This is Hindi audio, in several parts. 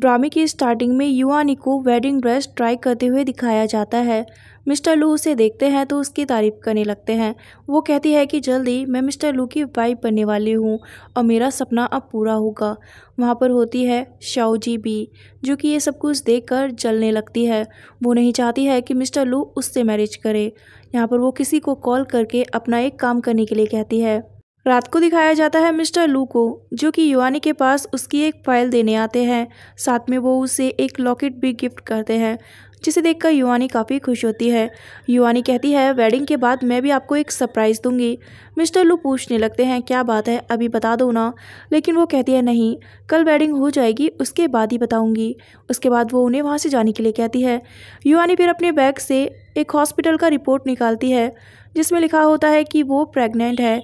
ड्रामे की स्टार्टिंग में युवानी को वेडिंग ड्रेस ट्राई करते हुए दिखाया जाता है मिस्टर लू उसे देखते हैं तो उसकी तारीफ करने लगते हैं वो कहती है कि जल्दी मैं मिस्टर लू की वाइफ बनने वाली हूँ और मेरा सपना अब पूरा होगा वहाँ पर होती है शाओजी भी जो कि ये सब कुछ देखकर जलने लगती है वो नहीं चाहती है कि मिस्टर लू उससे मैरिज करे यहाँ पर वो किसी को कॉल करके अपना एक काम करने के लिए कहती है रात को दिखाया जाता है मिस्टर लू को जो कि युवानी के पास उसकी एक फाइल देने आते हैं साथ में वो उसे एक लॉकेट भी गिफ्ट करते हैं जिसे देखकर युवानी काफ़ी खुश होती है युवानी कहती है वेडिंग के बाद मैं भी आपको एक सरप्राइज़ दूंगी मिस्टर लू पूछने लगते हैं क्या बात है अभी बता दो ना लेकिन वो कहती है नहीं कल वेडिंग हो जाएगी उसके बाद ही बताऊंगी उसके बाद वो उन्हें वहाँ से जाने के लिए कहती है युवानी फिर अपने बैग से एक हॉस्पिटल का रिपोर्ट निकालती है जिसमें लिखा होता है कि वो प्रेग्नेंट है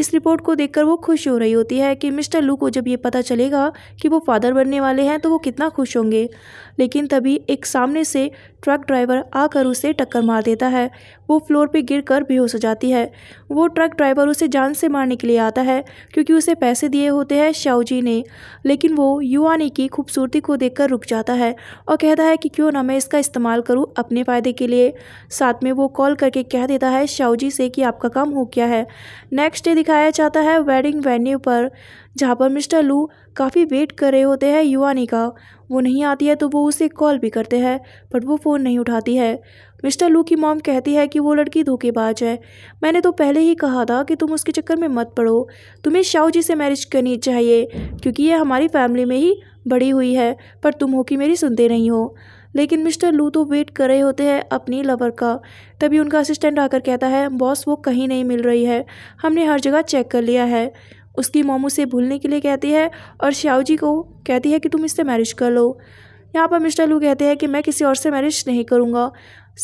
इस रिपोर्ट को देखकर वो खुश हो रही होती है कि मिस्टर लू को जब ये पता चलेगा कि वो फादर बनने वाले हैं तो वो कितना खुश होंगे लेकिन तभी एक सामने से ट्रक ड्राइवर आकर उसे टक्कर मार देता है वो फ्लोर पे गिर कर बेहोश हो जाती है वो ट्रक ड्राइवर उसे जान से मारने के लिए आता है क्योंकि उसे पैसे दिए होते हैं शाहजी ने लेकिन वो युवानी की खूबसूरती को देखकर रुक जाता है और कहता है कि क्यों ना मैं इसका इस्तेमाल करूँ अपने फ़ायदे के लिए साथ में वो कॉल करके कह देता है शाहजी से कि आपका काम हो गया है नेक्स्ट डे दिखाया जाता है वेडिंग वेन्यू पर जहाँ पर मिस्टर लू काफ़ी वेट कर रहे होते हैं युवानी का वो नहीं आती है तो वो उसे कॉल भी करते हैं बट वो फ़ोन नहीं उठाती है मिस्टर लू की मॉम कहती है कि वो लड़की धोखेबाज है मैंने तो पहले ही कहा था कि तुम उसके चक्कर में मत पड़ो तुम्हें शाहू जी से मैरिज करनी चाहिए क्योंकि ये हमारी फैमिली में ही बड़ी हुई है पर तुम हो कि मेरी सुनते नहीं हो लेकिन मिस्टर लू तो वेट कर रहे होते हैं अपनी लवर का तभी उनका असिस्टेंट आकर कहता है बॉस वो कहीं नहीं मिल रही है हमने हर जगह चेक कर लिया है उसकी मोमो से भूलने के लिए कहती है और श्याओजी को कहती है कि तुम इससे मैरिज कर लो यहाँ पर मिस्टर लू कहते हैं कि मैं किसी और से मैरिज नहीं करूँगा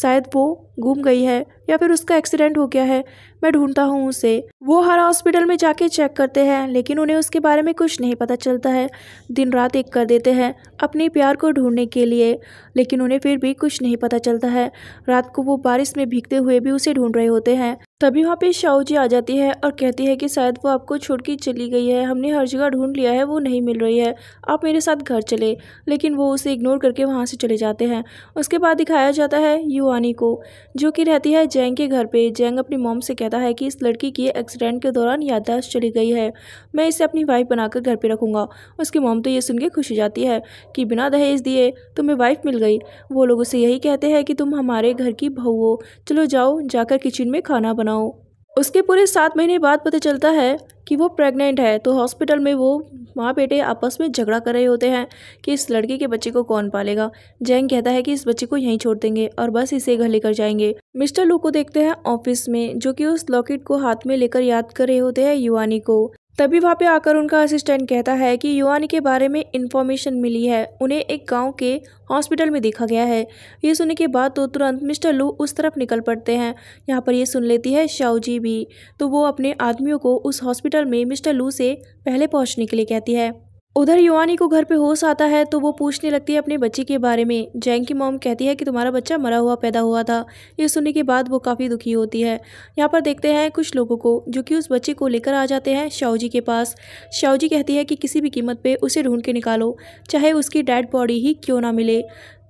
शायद वो घूम गई है या फिर उसका एक्सीडेंट हो गया है मैं ढूंढता हूँ उसे वो हर हॉस्पिटल में जाके चेक करते हैं लेकिन उन्हें उसके बारे में कुछ नहीं पता चलता है दिन रात एक कर देते हैं अपने प्यार को ढूंढने के लिए लेकिन उन्हें फिर भी कुछ नहीं पता चलता है रात को वो बारिश में भीगते हुए भी उसे ढूंढ रहे होते हैं तभी वहाँ पे शाहू जी आ जाती है और कहती है कि शायद वो आपको छोड़ के चली गई है हमने हर जगह ढूंढ लिया है वो नहीं मिल रही है आप मेरे साथ घर चले लेकिन वो उसे इग्नोर करके वहाँ से चले जाते हैं उसके बाद दिखाया जाता है युवानी को जो कि रहती है जैंग के घर पे जैंग अपनी मोम से कह कहता है कि इस लड़की की एक्सीडेंट के दौरान याददाश्त चली गई है मैं इसे अपनी वाइफ बनाकर घर पर रखूंगा उसकी मोम तो ये सुन के खुश हो जाती है कि बिना दहेज दिए तुम्हें वाइफ मिल गई वो लोग उसे यही कहते हैं कि तुम हमारे घर की बहू हो चलो जाओ जाकर किचन में खाना बनाओ उसके पूरे सात महीने बाद पता चलता है कि वो प्रेग्नेंट है तो हॉस्पिटल में वो माँ बेटे आपस में झगड़ा कर रहे होते हैं कि इस लड़के के बच्चे को कौन पालेगा जैंग कहता है कि इस बच्चे को यहीं छोड़ देंगे और बस इसे घर लेकर जाएंगे मिस्टर लू को देखते हैं ऑफिस में जो कि उस लॉकेट को हाथ में लेकर याद कर रहे होते हैं युवानी को तभी वहाँ पे आकर उनका असिस्टेंट कहता है कि युवानी के बारे में इन्फॉर्मेशन मिली है उन्हें एक गांव के हॉस्पिटल में देखा गया है ये सुनने के बाद तो तुरंत मिस्टर लू उस तरफ निकल पड़ते हैं यहाँ पर ये सुन लेती है शाहजी भी तो वो अपने आदमियों को उस हॉस्पिटल में मिस्टर लू से पहले पहुँचने के लिए कहती है उधर युवानी को घर पे होश आता है तो वो पूछने लगती है अपने बच्चे के बारे में जैंग की मॉम कहती है कि तुम्हारा बच्चा मरा हुआ पैदा हुआ था ये सुनने के बाद वो काफ़ी दुखी होती है यहाँ पर देखते हैं कुछ लोगों को जो कि उस बच्चे को लेकर आ जाते हैं शाहजी के पास शाहजी कहती है कि किसी भी कीमत पर उसे ढूंढ के निकालो चाहे उसकी डेड बॉडी ही क्यों ना मिले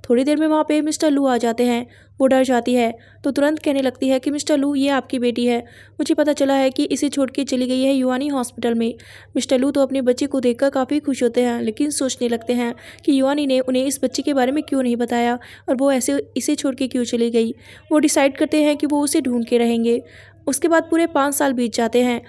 थोड़ी देर में वहाँ पे मिस्टर लू आ जाते हैं वो डर जाती है तो तुरंत कहने लगती है कि मिस्टर लू ये आपकी बेटी है मुझे पता चला है कि इसे छोड़ के चली गई है युवानी हॉस्पिटल में मिस्टर लू तो अपने बच्चे को देखकर काफ़ी खुश होते हैं लेकिन सोचने लगते हैं कि युवानी ने उन्हें इस बच्चे के बारे में क्यों नहीं बताया और वो ऐसे इसे छोड़ के क्यों चली गई वो डिसाइड करते हैं कि वो उसे ढूंढ के रहेंगे उसके बाद पूरे पाँच साल बीत जाते हैं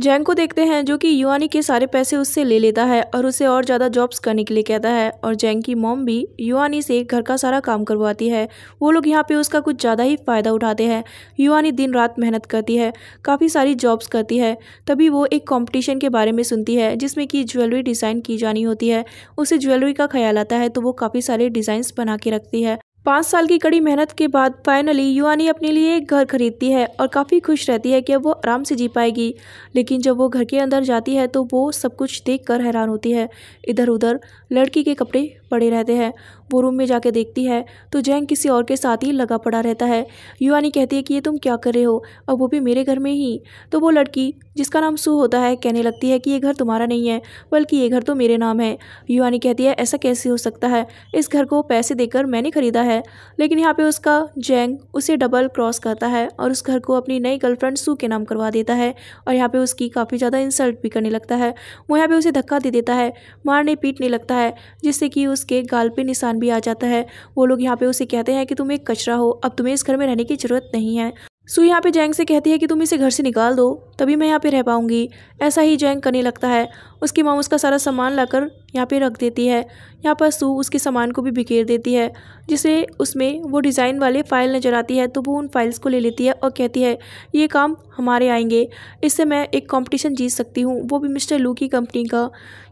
जैंग को देखते हैं जो कि युआनी के सारे पैसे उससे ले लेता है और उसे और ज़्यादा जॉब्स करने के लिए कहता है और जैंग की मॉम भी युवानी से घर का सारा काम करवाती है वो लोग यहाँ पे उसका कुछ ज़्यादा ही फ़ायदा उठाते हैं युआनी दिन रात मेहनत करती है काफ़ी सारी जॉब्स करती है तभी वो एक कॉम्पिटिशन के बारे में सुनती है जिसमें कि ज्वेलरी डिज़ाइन की जानी होती है उसे ज्वेलरी का ख्याल आता है तो वो काफ़ी सारे डिज़ाइंस बना के रखती है पाँच साल की कड़ी मेहनत के बाद फाइनली युवानी अपने लिए एक घर खरीदती है और काफ़ी खुश रहती है कि अब वो आराम से जी पाएगी लेकिन जब वो घर के अंदर जाती है तो वो सब कुछ देख कर हैरान होती है इधर उधर लड़की के कपड़े पड़े रहते हैं वो रूम में जाके देखती है तो जैंग किसी और के साथ ही लगा पड़ा रहता है युवानी कहती है कि ये तुम क्या कर रहे हो अब वो भी मेरे घर में ही तो वो लड़की जिसका नाम सू होता है कहने लगती है कि ये घर तुम्हारा नहीं है बल्कि ये घर तो मेरे नाम है युवानी कहती है ऐसा कैसे हो सकता है इस घर को पैसे देकर मैंने ख़रीदा है लेकिन यहाँ पर उसका जैंग उसे डबल क्रॉस करता है और उस घर को अपनी नई गर्लफ्रेंड सू के नाम करवा देता है और यहाँ पर उसकी काफ़ी ज़्यादा इंसल्ट भी करने लगता है वो यहाँ पर उसे धक्का दे देता है मारने पीटने लगता है जिससे कि उस उसके गाल पे निशान भी आ जाता है वो लोग यहाँ पे उसे कहते हैं कि तुम एक कचरा हो अब तुम्हें इस घर में रहने की ज़रूरत नहीं है सू यहाँ पे जैंग से कहती है कि तुम इसे घर से निकाल दो तभी मैं यहाँ पे रह पाऊँगी ऐसा ही जैंग करने लगता है उसकी माँ उसका सारा सामान लाकर यहाँ पे रख देती है यहाँ पर सू उसके सामान को भी बिखेर देती है जिसे उसमें वो डिज़ाइन वाले फ़ाइल नज़र आती है तो वो उन फाइल्स को ले लेती है और कहती है ये काम हमारे आएंगे इससे मैं एक कॉम्पिटिशन जीत सकती हूँ वो भी मिस्टर लू की कंपनी का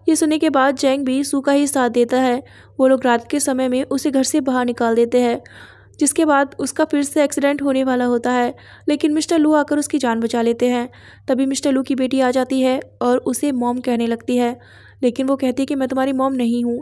ये सुनने के बाद जैंग भी सू का ही साथ देता है वो लोग रात के समय में उसे घर से बाहर निकाल देते हैं जिसके बाद उसका फिर से एक्सीडेंट होने वाला होता है लेकिन मिस्टर लू आकर उसकी जान बचा लेते हैं तभी मिस्टर लू की बेटी आ जाती है और उसे मॉम कहने लगती है लेकिन वो कहती है कि मैं तुम्हारी मॉम नहीं हूँ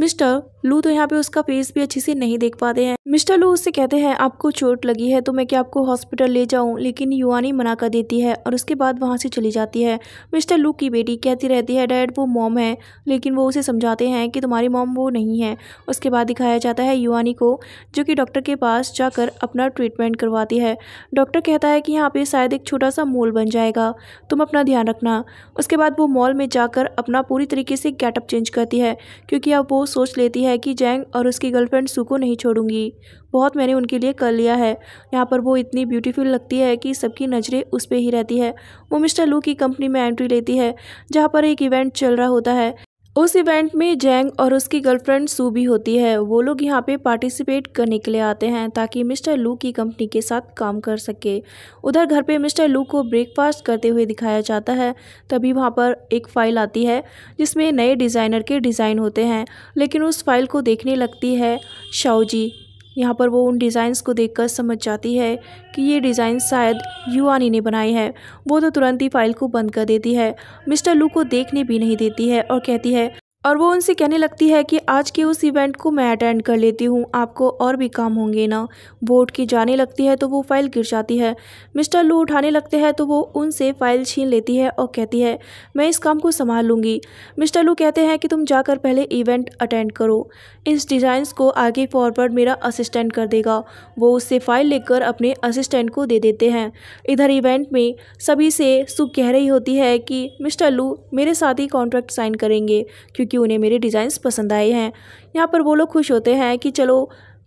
मिस्टर लू तो यहाँ पे उसका फेस भी अच्छे से नहीं देख पाते हैं मिस्टर लू उससे कहते हैं आपको चोट लगी है तो मैं क्या आपको हॉस्पिटल ले जाऊँ लेकिन युवानी मना कर देती है और उसके बाद वहाँ से चली जाती है मिस्टर लू की बेटी कहती रहती है डैड वो मॉम है लेकिन वो उसे समझाते हैं कि तुम्हारी मॉम वो नहीं है उसके बाद दिखाया जाता है युवानी को जो कि डॉक्टर के पास जाकर अपना ट्रीटमेंट करवाती है डॉक्टर कहता है कि यहाँ पे शायद एक छोटा सा मॉल बन जाएगा तुम अपना ध्यान रखना उसके बाद वो मॉल में जाकर अपना पूरी तरीके से गेटअप चेंज करती है क्योंकि अब वो सोच लेती है कि जैंग और उसकी गर्लफ्रेंड सू को नहीं छोड़ूंगी बहुत मैंने उनके लिए कर लिया है यहाँ पर वो इतनी ब्यूटीफुल लगती है कि सबकी नज़रें उस पर ही रहती है वो मिस्टर लू की कंपनी में एंट्री लेती है जहाँ पर एक इवेंट चल रहा होता है उस इवेंट में जैंग और उसकी गर्लफ्रेंड सू भी होती है वो लोग यहाँ पे पार्टिसिपेट करने के लिए आते हैं ताकि मिस्टर लू की कंपनी के साथ काम कर सके उधर घर पे मिस्टर लू को ब्रेकफास्ट करते हुए दिखाया जाता है तभी वहाँ पर एक फ़ाइल आती है जिसमें नए डिज़ाइनर के डिज़ाइन होते हैं लेकिन उस फाइल को देखने लगती है शाओजी यहाँ पर वो उन डिज़ाइंस को देखकर समझ जाती है कि ये डिज़ाइन शायद युवानी ने बनाई है वो तो तुरंत ही फाइल को बंद कर देती है मिस्टर लू को देखने भी नहीं देती है और कहती है और वो उनसे कहने लगती है कि आज के उस इवेंट को मैं अटेंड कर लेती हूँ आपको और भी काम होंगे ना बोर्ड की जाने लगती है तो वो फ़ाइल गिर जाती है मिस्टर लू उठाने लगते हैं तो वो उनसे फ़ाइल छीन लेती है और कहती है मैं इस काम को संभाल लूँगी मिस्टर लू कहते हैं कि तुम जाकर पहले इवेंट अटेंड करो इस डिज़ाइंस को आगे फॉरवर्ड मेरा असिस्टेंट कर देगा वो उससे फ़ाइल लेकर अपने असिस्टेंट को दे देते हैं इधर इवेंट में सभी से सुख कह रही होती है कि मिस्टर लू मेरे साथ ही कॉन्ट्रैक्ट साइन करेंगे क्योंकि क्योंकि उन्हें मेरे डिज़ाइंस पसंद आए हैं यहाँ पर वो लोग खुश होते हैं कि चलो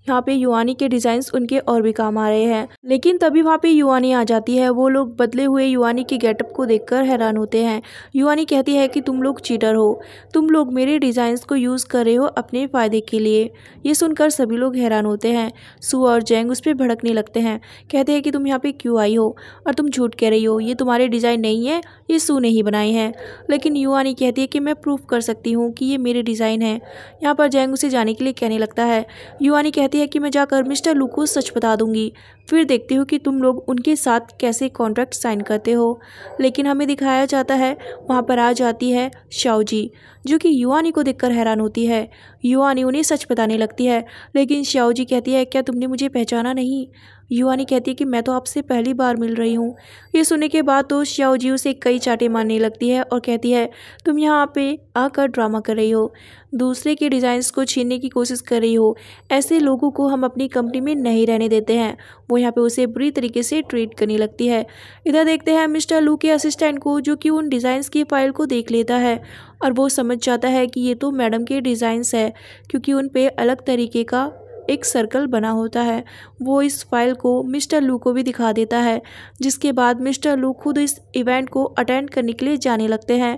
यहाँ पे युवानी के डिज़ाइन उनके और भी काम आ रहे हैं लेकिन तभी वहाँ पे युवानी आ जाती है वो लोग बदले हुए युवानी के गेटअप को देखकर हैरान होते हैं युवानी कहती है कि तुम लोग चीटर हो तुम लोग मेरे डिजाइन को यूज़ कर रहे हो अपने फ़ायदे के लिए ये सुनकर सभी लोग हैरान होते हैं सु और जैंग उस पर भड़कने लगते हैं कहते हैं कि तुम यहाँ पे क्यों आई हो और तुम झूठ कह रही हो ये तुम्हारे डिज़ाइन नहीं है ये सू ने ही बनाए हैं लेकिन युवानी कहती है कि मैं प्रूफ कर सकती हूँ कि ये मेरे डिज़ाइन है यहाँ पर जैंग उसे जाने के लिए कहने लगता है युवानी कहती कहती है कि मैं जाकर मिस्टर लू को सच बता दूंगी फिर देखती हूँ कि तुम लोग उनके साथ कैसे कॉन्ट्रैक्ट साइन करते हो लेकिन हमें दिखाया जाता है वहाँ पर आ जाती है जी जो कि युवानी को देखकर हैरान होती है युवानी उन्हें सच बताने लगती है लेकिन जी कहती है क्या तुमने मुझे पहचाना नहीं युवानी कहती है कि मैं तो आपसे पहली बार मिल रही हूँ ये सुनने के बाद तो श्याओजी उसे कई चाटे मारने लगती है और कहती है तुम यहाँ पे आकर ड्रामा कर रही हो दूसरे के डिज़ाइंस को छीनने की कोशिश कर रही हो ऐसे लोगों को हम अपनी कंपनी में नहीं रहने देते हैं वो यहाँ पे उसे बुरी तरीके से ट्रीट करने लगती है इधर देखते हैं मिस्टर लू के असिस्टेंट को जो कि उन डिज़ाइंस की फाइल को देख लेता है और वो समझ जाता है कि ये तो मैडम के डिज़ाइंस है क्योंकि उन पर अलग तरीके का एक सर्कल बना होता है वो इस फाइल को मिस्टर लू को भी दिखा देता है जिसके बाद मिस्टर लू खुद इस इवेंट को अटेंड करने के लिए जाने लगते हैं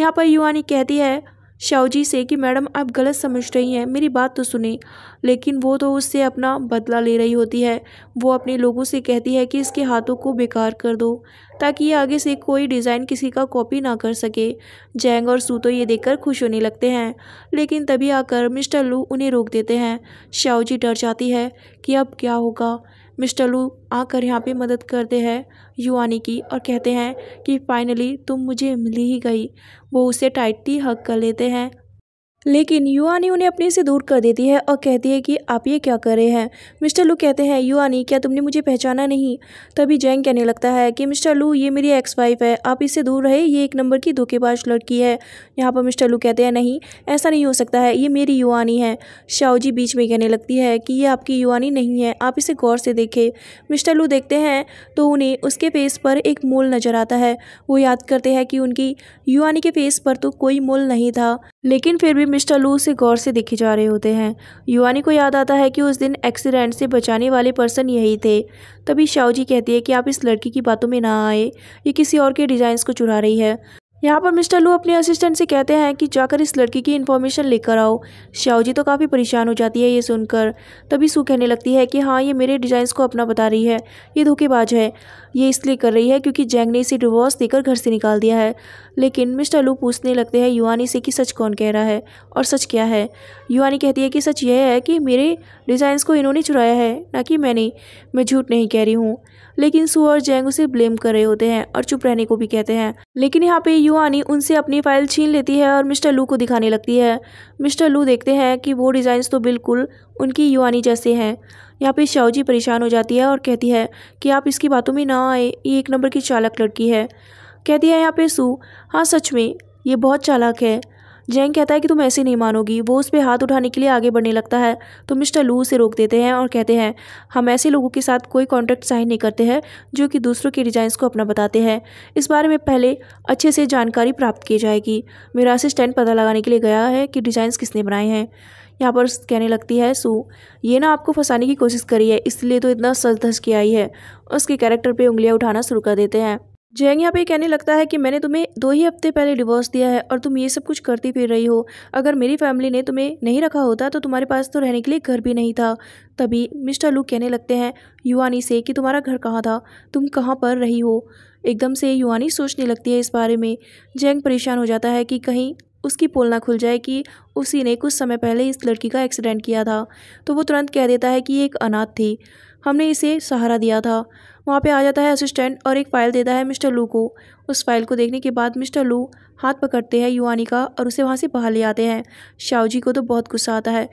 यहाँ पर युवानी कहती है शाहू जी से कि मैडम आप गलत समझ रही हैं मेरी बात तो सुने लेकिन वो तो उससे अपना बदला ले रही होती है वो अपने लोगों से कहती है कि इसके हाथों को बेकार कर दो ताकि ये आगे से कोई डिज़ाइन किसी का कॉपी ना कर सके जैंग और सू तो ये देखकर खुश होने लगते हैं लेकिन तभी आकर मिस्टर लू उन्हें रोक देते हैं शाहू जी डर जाती है कि अब क्या होगा मिस्टर लू आकर यहाँ पे मदद करते हैं युवानी की और कहते हैं कि फाइनली तुम मुझे मिली ही गई वो उसे टाइटली हक कर लेते हैं लेकिन युवानी उन्हें अपने से दूर कर देती है और कहती है कि आप ये क्या कर रहे हैं मिस्टर लू कहते हैं युवानी क्या तुमने मुझे पहचाना नहीं तभी जैंग कहने लगता है कि मिस्टर लू ये मेरी एक्स वाइफ है आप इससे दूर रहे ये एक नंबर की धोखेबाज लड़की है यहाँ पर मिस्टर लू कहते हैं नहीं ऐसा नहीं हो सकता है ये मेरी युवानी है शाहजी बीच में कहने लगती है कि ये आपकी युवानी नहीं है आप इसे गौर से देखें मिस्टर लू देखते हैं तो उन्हें उसके फेस पर एक मोल नज़र आता है वो याद करते हैं कि उनकी युवानी के फेस पर तो कोई मोल नहीं था लेकिन फिर भी मिस्टर लू उसे गौर से देखे जा रहे होते हैं युवानी को याद आता है कि उस दिन एक्सीडेंट से बचाने वाले पर्सन यही थे तभी शाहू जी कहती है कि आप इस लड़की की बातों में ना आए ये किसी और के डिज़ाइंस को चुरा रही है यहाँ पर मिस्टर लू अपने असिस्टेंट से कहते हैं कि जाकर इस लड़की की इन्फॉर्मेशन लेकर आओ श्याओजी तो काफ़ी परेशान हो जाती है ये सुनकर तभी सू कहने लगती है कि हाँ ये मेरे डिज़ाइंस को अपना बता रही है ये धोखेबाज है ये इसलिए कर रही है क्योंकि जैंग ने इसे डिवोर्स देकर घर से निकाल दिया है लेकिन मिस्टर लू पूछने लगते हैं युवानी से कि सच कौन कह रहा है और सच क्या है युवानी कहती है कि सच यह है कि मेरे डिज़ाइंस को इन्होंने चुराया है ना कि मैंने मैं झूठ नहीं कह रही हूँ लेकिन सू और जैंग उसे ब्लेम कर रहे होते हैं और चुप रहने को भी कहते हैं लेकिन यहाँ पे युआनी उनसे अपनी फाइल छीन लेती है और मिस्टर लू को दिखाने लगती है मिस्टर लू देखते हैं कि वो डिज़ाइंस तो बिल्कुल उनकी युआनी जैसे हैं यहाँ पे जी परेशान हो जाती है और कहती है कि आप इसकी बातों में ना आए ये एक नंबर की चालक लड़की है कहती है यहाँ पे सू हाँ सच में ये बहुत चालाक है जैंग कहता है कि तुम ऐसे नहीं मानोगी वो उस पर हाथ उठाने के लिए आगे बढ़ने लगता है तो मिस्टर लू उसे रोक देते हैं और कहते हैं हम ऐसे लोगों के साथ कोई कॉन्ट्रैक्ट साइन नहीं करते हैं जो कि दूसरों के डिज़ाइंस को अपना बताते हैं इस बारे में पहले अच्छे से जानकारी प्राप्त की जाएगी मेरा असिस्टेंट पता लगाने के लिए गया है कि डिज़ाइंस किसने बनाए हैं यहाँ पर कहने लगती है सो ये ना आपको फंसाने की कोशिश करी है इसलिए तो इतना सज धस के आई है उसके कैरेक्टर पे उंगलियाँ उठाना शुरू कर देते हैं जैंग यहाँ पे कहने लगता है कि मैंने तुम्हें दो ही हफ्ते पहले डिवोर्स दिया है और तुम ये सब कुछ करती फिर रही हो अगर मेरी फैमिली ने तुम्हें नहीं रखा होता तो तुम्हारे पास तो रहने के लिए घर भी नहीं था तभी मिस्टर लू कहने लगते हैं युवानी से कि तुम्हारा घर कहाँ था तुम कहाँ पर रही हो एकदम से युवानी सोचने लगती है इस बारे में जैंग परेशान हो जाता है कि कहीं उसकी पोल ना खुल जाए कि उसी ने कुछ समय पहले इस लड़की का एक्सीडेंट किया था तो वो तुरंत कह देता है कि ये एक अनाथ थी हमने इसे सहारा दिया था वहाँ पे आ जाता है असिस्टेंट और एक फ़ाइल देता है मिस्टर लू को उस फाइल को देखने के बाद मिस्टर लू हाथ पकड़ते हैं युवानी का और उसे वहाँ से बाहर ले आते हैं श्याओजी को तो बहुत गुस्सा आता है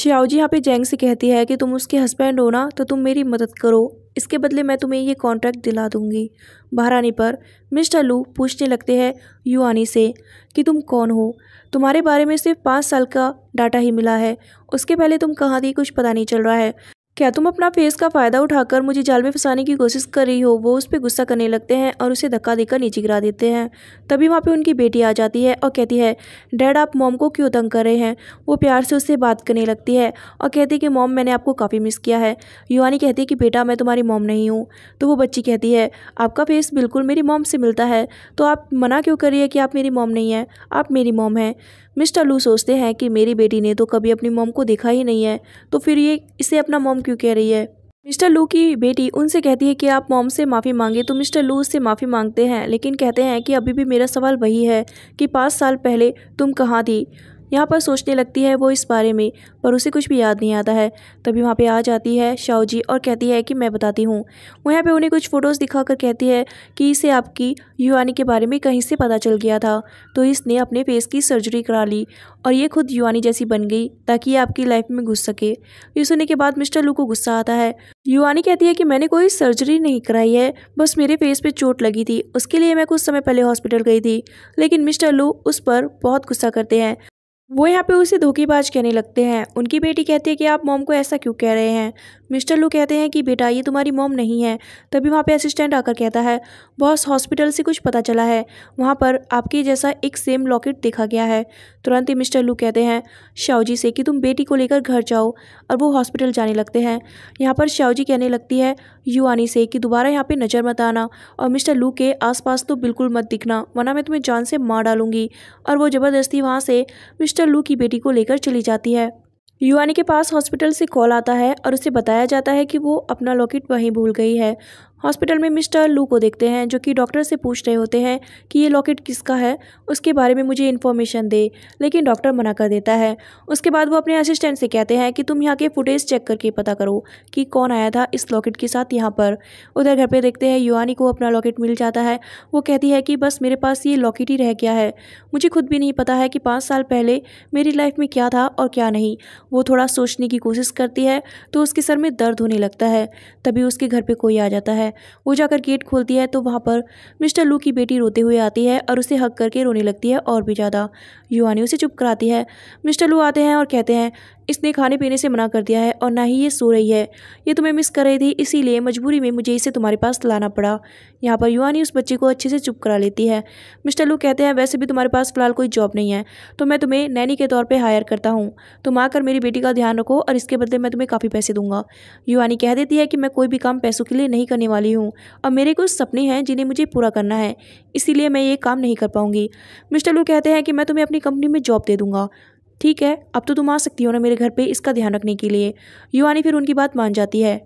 जी यहाँ पे जैंग से कहती है कि तुम उसके हस्बैंड हो ना तो तुम मेरी मदद करो इसके बदले मैं तुम्हें ये कॉन्ट्रैक्ट दिला दूँगी बाहर आने पर मिस्टर लू पूछने लगते हैं युवानी से कि तुम कौन हो तुम्हारे बारे में सिर्फ पाँच साल का डाटा ही मिला है उसके पहले तुम कहाँ थी कुछ पता नहीं चल रहा है क्या तुम अपना फेस का फ़ायदा उठाकर मुझे जाल में फंसाने की कोशिश कर रही हो वो उस पर गुस्सा करने लगते हैं और उसे धक्का देकर नीचे गिरा देते हैं तभी वहाँ पे उनकी बेटी आ जाती है और कहती है डैड आप मॉम को क्यों तंग कर रहे हैं वो प्यार से उससे बात करने लगती है और कहती है कि मॉम मैंने आपको काफ़ी मिस किया है युवानी कहती है कि बेटा मैं तुम्हारी मॉम नहीं हूँ तो वो बच्ची कहती है आपका फेस बिल्कुल मेरी मॉम से मिलता है तो आप मना क्यों करिए कि आप मेरी मॉम नहीं है आप मेरी मॉम हैं मिस्टर लू सोचते हैं कि मेरी बेटी ने तो कभी अपनी मोम को देखा ही नहीं है तो फिर ये इसे अपना मोम क्यों कह रही है मिस्टर लू की बेटी उनसे कहती है कि आप मॉम से माफ़ी मांगे तो मिस्टर लू उससे माफ़ी मांगते हैं लेकिन कहते हैं कि अभी भी मेरा सवाल वही है कि पाँच साल पहले तुम कहाँ थी यहाँ पर सोचने लगती है वो इस बारे में पर उसे कुछ भी याद नहीं आता है तभी वहाँ पे आ जाती है शाहू जी और कहती है कि मैं बताती हूँ वो यहाँ पे उन्हें कुछ फ़ोटोज़ दिखाकर कहती है कि इसे आपकी युवानी के बारे में कहीं से पता चल गया था तो इसने अपने फेस की सर्जरी करा ली और ये खुद युवानी जैसी बन गई ताकि ये आपकी लाइफ में घुस सके ये सुनने के बाद मिस्टर लू को गुस्सा आता है युवानी कहती है कि मैंने कोई सर्जरी नहीं कराई है बस मेरे फेस पर चोट लगी थी उसके लिए मैं कुछ समय पहले हॉस्पिटल गई थी लेकिन मिस्टर लू उस पर बहुत गुस्सा करते हैं वो यहाँ पे उसे धोखेबाज कहने लगते हैं उनकी बेटी कहती है कि आप मॉम को ऐसा क्यों कह रहे हैं मिस्टर लू कहते हैं कि बेटा ये तुम्हारी मॉम नहीं है तभी वहाँ पे असिस्टेंट आकर कहता है बॉस हॉस्पिटल से कुछ पता चला है वहाँ पर आपके जैसा एक सेम लॉकेट देखा गया है तुरंत ही मिस्टर लू कहते हैं शाहजी से कि तुम बेटी को लेकर घर जाओ और वो हॉस्पिटल जाने लगते हैं यहाँ पर शाहजी कहने लगती है युवानी से कि दोबारा यहाँ पर नज़र मत आना और मिस्टर लू के आसपास तो बिल्कुल मत दिखना वना मैं तुम्हें जान से मार डालूंगी और वो ज़बरदस्ती वहाँ से मिस्टर सिस्टर लू की बेटी को लेकर चली जाती है युवानी के पास हॉस्पिटल से कॉल आता है और उसे बताया जाता है कि वो अपना लॉकेट वहीं भूल गई है हॉस्पिटल में मिस्टर लू को देखते हैं जो कि डॉक्टर से पूछ रहे होते हैं कि ये लॉकेट किसका है उसके बारे में मुझे इन्फॉर्मेशन दे लेकिन डॉक्टर मना कर देता है उसके बाद वो अपने असिस्टेंट से कहते हैं कि तुम यहाँ के फुटेज चेक करके पता करो कि कौन आया था इस लॉकेट के साथ यहाँ पर उधर घर पर देखते हैं युवानी को अपना लॉकेट मिल जाता है वो कहती है कि बस मेरे पास ये लॉकेट ही रह गया है मुझे खुद भी नहीं पता है कि पाँच साल पहले मेरी लाइफ में क्या था और क्या नहीं वो थोड़ा सोचने की कोशिश करती है तो उसके सर में दर्द होने लगता है तभी उसके घर पे कोई आ जाता है वो जाकर गेट खोलती है तो वहाँ पर मिस्टर लू की बेटी रोते हुए आती है और उसे हक करके रोने लगती है और भी ज़्यादा युवानी उसे चुप कराती है मिस्टर लू आते हैं और कहते हैं इसने खाने पीने से मना कर दिया है और ना ही ये सो रही है ये तुम्हें मिस कर रही थी इसीलिए मजबूरी में मुझे इसे तुम्हारे पास लाना पड़ा यहाँ पर युवानी उस बच्चे को अच्छे से चुप करा लेती है मिस्टर लू कहते हैं वैसे भी तुम्हारे पास फ़िलहाल कोई जॉब नहीं है तो मैं तुम्हें नैनी के तौर पर हायर करता हूँ तुम आकर मेरी बेटी का ध्यान रखो और इसके बदले मैं तुम्हें काफ़ी पैसे दूंगा युवानी कह देती है कि मैं कोई भी काम पैसों के लिए नहीं करने वाली हूँ और मेरे कुछ सपने हैं जिन्हें मुझे पूरा करना है इसीलिए मैं ये काम नहीं कर पाऊंगी मिस्टर लू कहते हैं कि मैं तुम्हें अपनी कंपनी में जॉब दे दूँगा ठीक है अब तो तुम आ सकती हो ना मेरे घर पे इसका ध्यान रखने के लिए युवानी फिर उनकी बात मान जाती है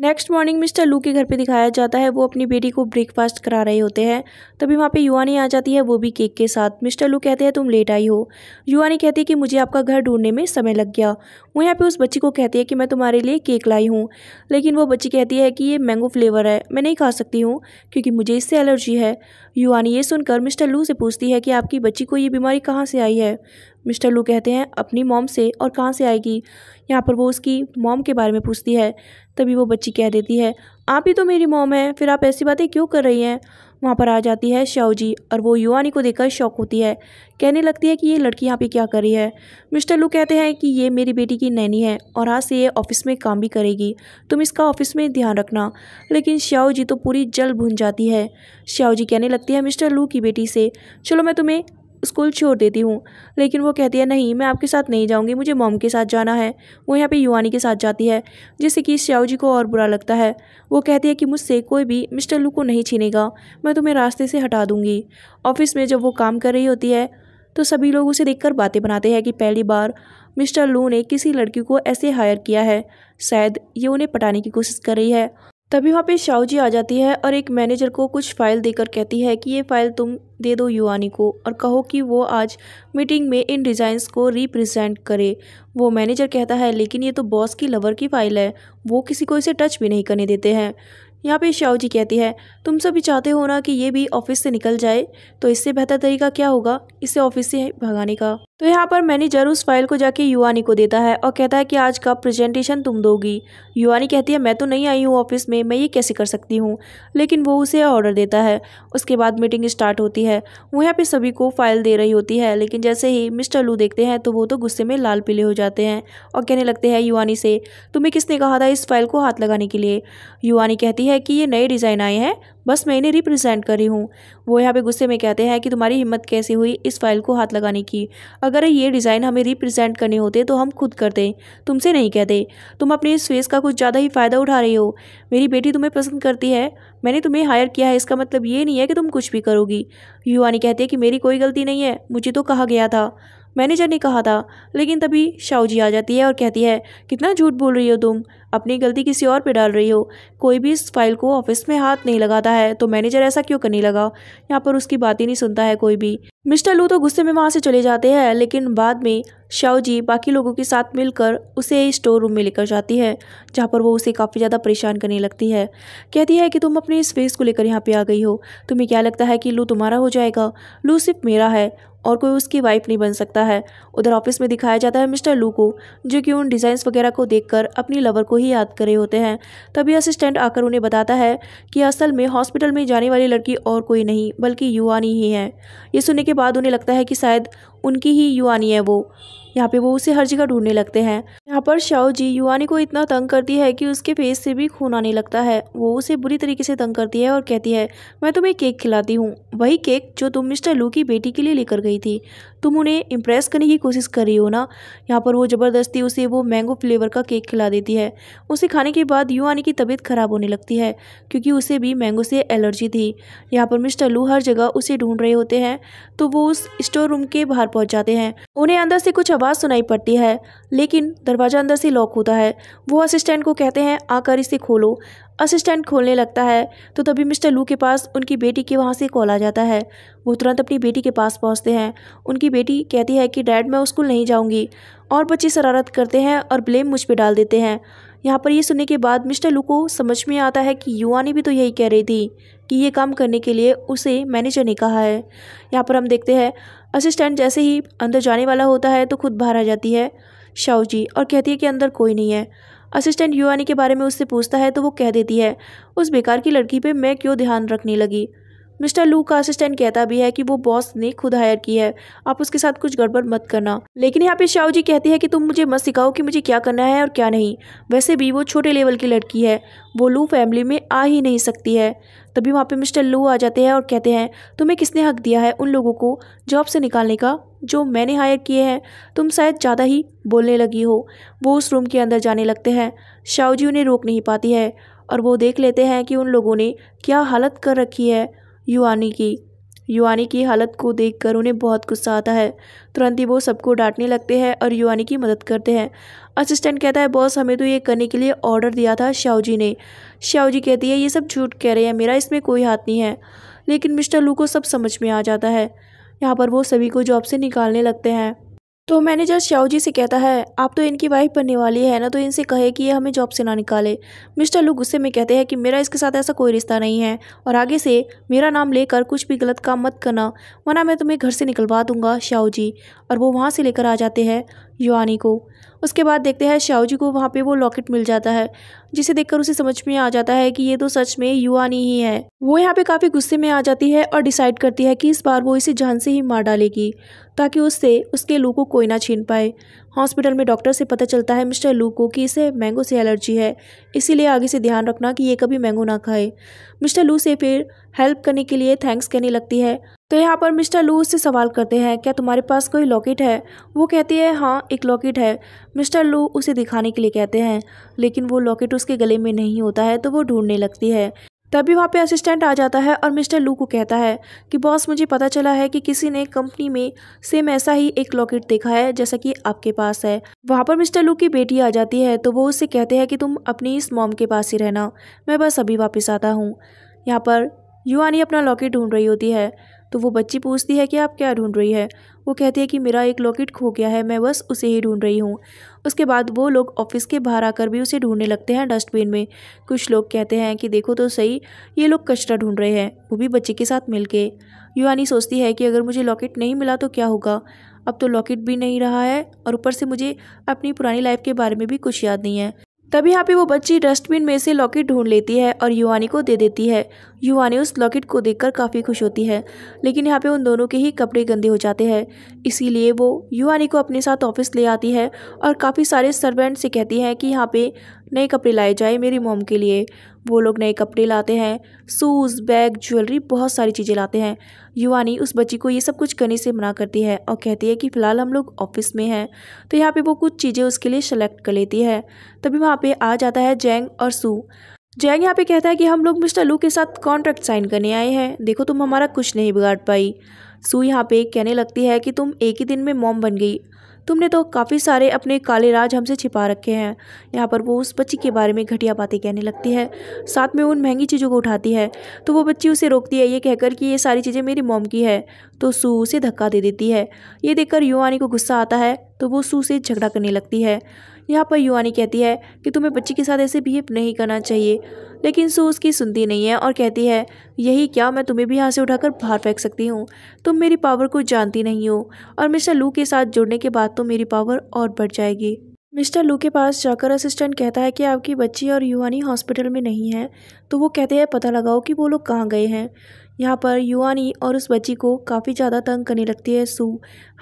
नेक्स्ट मॉर्निंग मिस्टर लू के घर पे दिखाया जाता है वो अपनी बेटी को ब्रेकफास्ट करा रहे होते हैं तभी वहाँ पे युवानी आ जाती है वो भी केक के साथ मिस्टर लू कहते हैं तुम लेट आई हो युवानी कहती है कि मुझे आपका घर ढूंढने में समय लग गया वो यहाँ पे उस बच्ची को कहती है कि मैं तुम्हारे लिए केक लाई हूँ लेकिन वो बच्ची कहती है कि ये मैंगो फ्लेवर है मैं नहीं खा सकती हूँ क्योंकि मुझे इससे एलर्जी है युवानी ये सुनकर मिस्टर लू से पूछती है कि आपकी बच्ची को ये बीमारी कहाँ से आई है मिस्टर लू कहते हैं अपनी मॉम से और कहाँ से आएगी यहाँ पर वो उसकी मॉम के बारे में पूछती है तभी वो बच्ची कह देती है आप ही तो मेरी मॉम है फिर आप ऐसी बातें क्यों कर रही हैं वहाँ पर आ जाती है श्याओ जी और वो युवानी को देखकर शौक होती है कहने लगती है कि ये लड़की यहाँ पे क्या कर रही है मिस्टर लू कहते हैं कि ये मेरी बेटी की नैनी है और आज से ये ऑफिस में काम भी करेगी तुम इसका ऑफिस में ध्यान रखना लेकिन श्याओ जी तो पूरी जल भून जाती है श्याओ जी कहने लगती है मिस्टर लू की बेटी से चलो मैं तुम्हें स्कूल छोड़ देती हूँ लेकिन वो कहती है नहीं मैं आपके साथ नहीं जाऊँगी मुझे मॉम के साथ जाना है वो यहाँ पे युवानी के साथ जाती है जिससे कि श्याव जी को और बुरा लगता है वो कहती है कि मुझसे कोई भी मिस्टर लू को नहीं छीनेगा मैं तुम्हें रास्ते से हटा दूँगी ऑफिस में जब वो काम कर रही होती है तो सभी लोग उसे देखकर बातें बनाते हैं कि पहली बार मिस्टर लू ने किसी लड़की को ऐसे हायर किया है शायद ये उन्हें पटाने की कोशिश कर रही है तभी वहाँ पे शाहू जी आ जाती है और एक मैनेजर को कुछ फ़ाइल देकर कहती है कि ये फ़ाइल तुम दे दो युवानी को और कहो कि वो आज मीटिंग में इन डिज़ाइंस को रिप्रेजेंट करे वो मैनेजर कहता है लेकिन ये तो बॉस की लवर की फ़ाइल है वो किसी को इसे टच भी नहीं करने देते हैं यहाँ पे शाहू जी कहती है तुम सभी चाहते हो ना कि ये भी ऑफिस से निकल जाए तो इससे बेहतर तरीका क्या होगा इसे ऑफिस से भगाने का तो यहाँ पर मैनेजर उस फाइल को जाके युवानी को देता है और कहता है कि आज का प्रेजेंटेशन तुम दोगी युवानी कहती है मैं तो नहीं आई हूँ ऑफिस में मैं ये कैसे कर सकती हूँ लेकिन वो उसे ऑर्डर देता है उसके बाद मीटिंग स्टार्ट होती है वो यहाँ पर सभी को फाइल दे रही होती है लेकिन जैसे ही मिस्टर लू देखते हैं तो वो तो गुस्से में लाल पीले हो जाते हैं और कहने लगते हैं युवानी से तुम्हें किसने कहा था इस फाइल को हाथ लगाने के लिए युवानी कहती है कि ये नए डिज़ाइन आए हैं बस मैं इन्हें रिप्रेजेंट कर रही हूँ वो यहाँ पे गुस्से में कहते हैं कि तुम्हारी हिम्मत कैसे हुई इस फाइल को हाथ लगाने की अगर ये डिज़ाइन हमें रिप्रेजेंट करने होते तो हम खुद करते तुमसे नहीं कहते तुम अपने इस फेस का कुछ ज़्यादा ही फ़ायदा उठा रही हो मेरी बेटी तुम्हें पसंद करती है मैंने तुम्हें हायर किया है इसका मतलब ये नहीं है कि तुम कुछ भी करोगी युवानी कहती है कि मेरी कोई गलती नहीं है मुझे तो कहा गया था मैनेजर ने कहा था लेकिन तभी शाहू जी आ जाती है और कहती है कितना झूठ बोल रही हो तुम अपनी गलती किसी और पे डाल रही हो कोई भी इस फाइल को ऑफिस में हाथ नहीं लगाता है तो मैनेजर ऐसा क्यों करने लगा यहाँ पर उसकी बात ही नहीं सुनता है कोई भी मिस्टर लू तो गुस्से में वहाँ से चले जाते हैं लेकिन बाद में शाओ जी बाकी लोगों के साथ मिलकर उसे स्टोर रूम में लेकर जाती है जहाँ पर वो उसे काफ़ी ज़्यादा परेशान करने लगती है कहती है कि तुम अपने इस फेस को लेकर यहाँ पर आ गई हो तुम्हें क्या लगता है कि लू तुम्हारा हो जाएगा लू सिर्फ मेरा है और कोई उसकी वाइफ नहीं बन सकता है उधर ऑफिस में दिखाया जाता है मिस्टर लू को जो कि उन डिज़ाइंस वगैरह को देखकर अपनी लवर को ही याद करे होते हैं तभी असिस्टेंट आकर उन्हें बताता है कि असल में हॉस्पिटल में जाने वाली लड़की और कोई नहीं बल्कि युवानी ही है ये सुनने के बाद उन्हें लगता है कि शायद उनकी ही युवानी है वो यहाँ पे वो उसे हर जगह ढूंढने लगते हैं यहाँ पर शाओ जी युवानी को इतना तंग करती है कि उसके फेस से भी खून आने लगता है वो उसे बुरी तरीके से तंग करती है और कहती है मैं तुम्हें केक खिलाती हूँ वही केक जो तुम मिस्टर लू की बेटी के लिए लेकर गई थी तुम उन्हें इम्प्रेस करने की कोशिश कर रही हो ना यहाँ पर वो ज़बरदस्ती उसे वो मैंगो फ्लेवर का केक खिला देती है उसे खाने के बाद युवानी की तबीयत खराब होने लगती है क्योंकि उसे भी मैंगो से एलर्जी थी यहाँ पर मिस्टर लू हर जगह उसे ढूंढ रहे होते हैं तो वो उस स्टोर रूम के बाहर पहुँच जाते हैं उन्हें अंदर से कुछ आवाज़ सुनाई पड़ती है लेकिन दरवाज़ा अंदर से लॉक होता है वो असिस्टेंट को कहते हैं आकर इसे खोलो असिस्टेंट खोलने लगता है तो तभी मिस्टर लू के पास उनकी बेटी के वहाँ से कॉल आ जाता है वो तुरंत अपनी बेटी के पास पहुँचते हैं उनकी बेटी कहती है कि डैड मैं स्कूल नहीं जाऊँगी और बच्चे शरारत करते हैं और ब्लेम मुझ पर डाल देते हैं यहाँ पर ये सुनने के बाद मिस्टर लू को समझ में आता है कि युवा ने भी तो यही कह रही थी कि ये काम करने के लिए उसे मैनेजर ने कहा है यहाँ पर हम देखते हैं असिस्टेंट जैसे ही अंदर जाने वाला होता है तो खुद बाहर आ जाती है शाहू जी और कहती है कि अंदर कोई नहीं है असिस्टेंट युवानी के बारे में उससे पूछता है तो वो कह देती है उस बेकार की लड़की पे मैं क्यों ध्यान रखने लगी मिस्टर लू का असिस्टेंट कहता भी है कि वो बॉस ने खुद हायर की है आप उसके साथ कुछ गड़बड़ मत करना लेकिन यहाँ पे शाह जी कहती है कि तुम मुझे मत सिखाओ कि मुझे क्या करना है और क्या नहीं वैसे भी वो छोटे लेवल की लड़की है वो लू फैमिली में आ ही नहीं सकती है तभी वहाँ पे मिस्टर लू आ जाते हैं और कहते हैं तुम्हें किसने हक दिया है उन लोगों को जॉब से निकालने का जो मैंने हायर किए हैं तुम शायद ज़्यादा ही बोलने लगी हो वो उस रूम के अंदर जाने लगते हैं शाहू जी उन्हें रोक नहीं पाती है और वो देख लेते हैं कि उन लोगों ने क्या हालत कर रखी है युवानी की युवानी की हालत को देखकर उन्हें बहुत गुस्सा आता है तुरंत ही वो सबको डांटने लगते हैं और युवानी की मदद करते हैं असिस्टेंट कहता है बॉस हमें तो ये करने के लिए ऑर्डर दिया था शाहजी ने शाहजी कहती है ये सब झूठ कह रहे हैं मेरा इसमें कोई हाथ नहीं है लेकिन मिस्टर लू को सब समझ में आ जाता है यहाँ पर वो सभी को जॉब से निकालने लगते हैं तो मैनेजर श्याओ जी से कहता है आप तो इनकी वाइफ बनने वाली है ना तो इनसे कहे कि ये हमें जॉब से ना निकाले मिस्टर लू गुस्से में कहते हैं कि मेरा इसके साथ ऐसा कोई रिश्ता नहीं है और आगे से मेरा नाम लेकर कुछ भी गलत काम मत करना वरना मैं तुम्हें घर से निकलवा दूंगा श्याओ जी और वो वहाँ से लेकर आ जाते हैं युवानी को उसके बाद देखते हैं श्याओ जी को वहाँ पे वो लॉकेट मिल जाता है जिसे देखकर उसे समझ में आ जाता है कि ये तो सच में युआनी ही है वो यहाँ पे काफ़ी गुस्से में आ जाती है और डिसाइड करती है कि इस बार वो इसे जान से ही मार डालेगी ताकि उससे उसके लू को कोई ना छीन पाए हॉस्पिटल में डॉक्टर से पता चलता है मिस्टर लू को कि इसे मैंगो से एलर्जी है इसीलिए आगे से ध्यान रखना कि ये कभी मैंगो ना खाए मिस्टर लू से फिर हेल्प करने के लिए थैंक्स कहने लगती है तो यहाँ पर मिस्टर लू उससे सवाल करते हैं क्या तुम्हारे पास कोई लॉकेट है वो कहती है हाँ एक लॉकेट है मिस्टर लू उसे दिखाने के लिए कहते हैं लेकिन वो लॉकेट उसके गले में नहीं होता है तो वो ढूंढने लगती है तभी वहाँ पे असिस्टेंट आ जाता है और मिस्टर लू को कहता है कि बॉस मुझे पता चला है कि किसी ने कंपनी में सेम ऐसा ही एक लॉकेट देखा है जैसा कि आपके पास है वहाँ पर मिस्टर लू की बेटी आ जाती है तो वो उससे कहते हैं कि तुम अपनी इस मॉम के पास ही रहना मैं बस अभी वापस आता हूँ यहाँ पर युवानी अपना लॉकेट ढूंढ रही होती है तो वो बच्ची पूछती है कि आप क्या ढूंढ रही है वो कहती है कि मेरा एक लॉकेट खो गया है मैं बस उसे ही ढूंढ रही हूँ उसके बाद वो लोग ऑफिस के बाहर आकर भी उसे ढूंढने लगते हैं डस्टबिन में कुछ लोग कहते हैं कि देखो तो सही ये लोग कचरा ढूंढ रहे हैं वो भी बच्चे के साथ मिलके युवानी सोचती है कि अगर मुझे लॉकेट नहीं मिला तो क्या होगा अब तो लॉकेट भी नहीं रहा है और ऊपर से मुझे अपनी पुरानी लाइफ के बारे में भी कुछ याद नहीं है तभी यहाँ पे वो बच्ची डस्टबिन में से लॉकेट ढूंढ लेती है और युवानी को दे देती है युवानी उस लॉकेट को देखकर काफ़ी खुश होती है लेकिन यहाँ पे उन दोनों के ही कपड़े गंदे हो जाते हैं इसीलिए वो युवानी को अपने साथ ऑफिस ले आती है और काफ़ी सारे सर्वेंट से कहती है कि यहाँ पे नए कपड़े लाए जाए मेरी मोम के लिए वो लोग नए कपड़े लाते हैं शूज़ बैग ज्वेलरी बहुत सारी चीज़ें लाते हैं युवानी उस बच्ची को ये सब कुछ करने से मना करती है और कहती है कि फ़िलहाल हम लोग ऑफिस में हैं तो यहाँ पे वो कुछ चीज़ें उसके लिए सेलेक्ट कर लेती है तभी वहाँ पे आ जाता है जैंग और सू जैंग यहाँ पे कहता है कि हम लोग मिस्टर लू के साथ कॉन्ट्रैक्ट साइन करने आए हैं देखो तुम हमारा कुछ नहीं बिगाड़ पाई सू यहाँ पे कहने लगती है कि तुम एक ही दिन में मॉम बन गई तुमने तो काफ़ी सारे अपने काले राज हमसे छिपा रखे हैं यहाँ पर वो उस बच्ची के बारे में घटिया बातें कहने लगती है साथ में उन महंगी चीज़ों को उठाती है तो वो बच्ची उसे रोकती है ये कहकर कि ये सारी चीज़ें मेरी मोम की है तो सू उसे धक्का दे देती है ये देखकर युवानी को गुस्सा आता है तो वो सू से झगड़ा करने लगती है यहाँ पर युवानी कहती है कि तुम्हें बच्ची के साथ ऐसे बिहेव नहीं करना चाहिए लेकिन सो उसकी सुनती नहीं है और कहती है यही क्या मैं तुम्हें भी यहाँ से उठाकर बाहर फेंक सकती हूँ तुम मेरी पावर को जानती नहीं हो और मिस्टर लू के साथ जुड़ने के बाद तो मेरी पावर और बढ़ जाएगी मिस्टर लू के पास जाकर असिस्टेंट कहता है कि आपकी बच्ची और युवानी हॉस्पिटल में नहीं है तो वो कहते हैं पता लगाओ कि वो लोग कहाँ गए हैं यहाँ पर युवानी और उस बच्ची को काफ़ी ज़्यादा तंग करने लगती है सू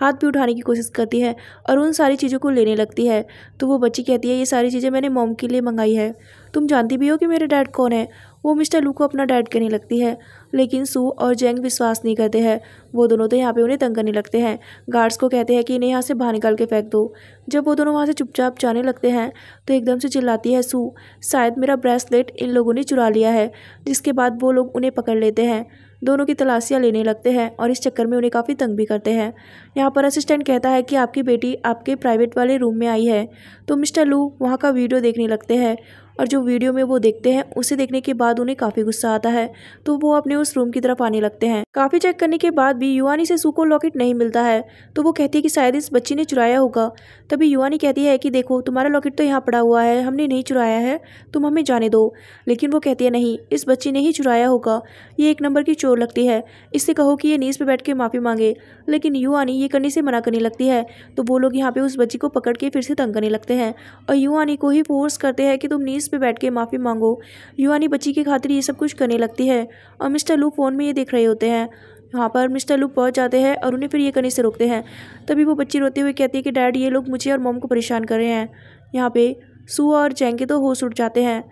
हाथ भी उठाने की कोशिश करती है और उन सारी चीज़ों को लेने लगती है तो वो बच्ची कहती है ये सारी चीज़ें मैंने मोम के लिए मंगाई है तुम जानती भी हो कि मेरे डैड कौन है वो मिस्टर लू को अपना डैड कहने लगती है लेकिन सू और जेंग विश्वास नहीं करते हैं वो दोनों तो यहाँ पे उन्हें तंग करने लगते हैं गार्ड्स को कहते हैं कि इन्हें यहाँ से बाहर निकाल के फेंक दो जब वो दोनों वहाँ से चुपचाप जाने लगते हैं तो एकदम से चिल्लाती है सू शायद मेरा ब्रेसलेट इन लोगों ने चुरा लिया है जिसके बाद वो लोग उन्हें पकड़ लेते हैं दोनों की तलाशियाँ लेने लगते हैं और इस चक्कर में उन्हें काफ़ी तंग भी करते हैं यहाँ पर असिस्टेंट कहता है कि आपकी बेटी आपके प्राइवेट वाले रूम में आई है तो मिस्टर लू वहाँ का वीडियो देखने लगते हैं और जो वीडियो में वो देखते हैं उसे देखने के बाद उन्हें काफ़ी गुस्सा आता है तो वो अपने उस रूम की तरफ आने लगते हैं काफ़ी चेक करने के बाद भी युवानी से सुको लॉकेट नहीं मिलता है तो वो कहती है कि शायद इस बच्ची ने चुराया होगा तभी युवानी कहती है कि देखो तुम्हारा लॉकेट तो यहाँ पड़ा हुआ है हमने नहीं चुराया है तुम हमें जाने दो लेकिन वो कहती है नहीं इस बच्ची ने ही चुराया होगा ये एक नंबर की चोर लगती है इससे कहो कि ये नीज़ पर बैठ के माफ़ी मांगे लेकिन युवानी ये करने से मना करने लगती है तो वो लोग यहाँ पे उस बच्ची को पकड़ के फिर से तंग करने लगते हैं और युवानी को ही फोर्स करते हैं कि तुम नीज़ पे बैठ के माफ़ी मांगो युवानी बच्ची की खातिर ये सब कुछ करने लगती है और मिस्टर लू फ़ोन में ये देख रहे होते हैं वहाँ पर मिस्टर लू पहुँच जाते हैं और उन्हें फिर ये करने से रोकते हैं तभी वो बच्ची रोते हुए कहती है कि डैड ये लोग मुझे और मोम को परेशान कर रहे हैं यहाँ पे सू और जैंगे तो होश उठ जाते हैं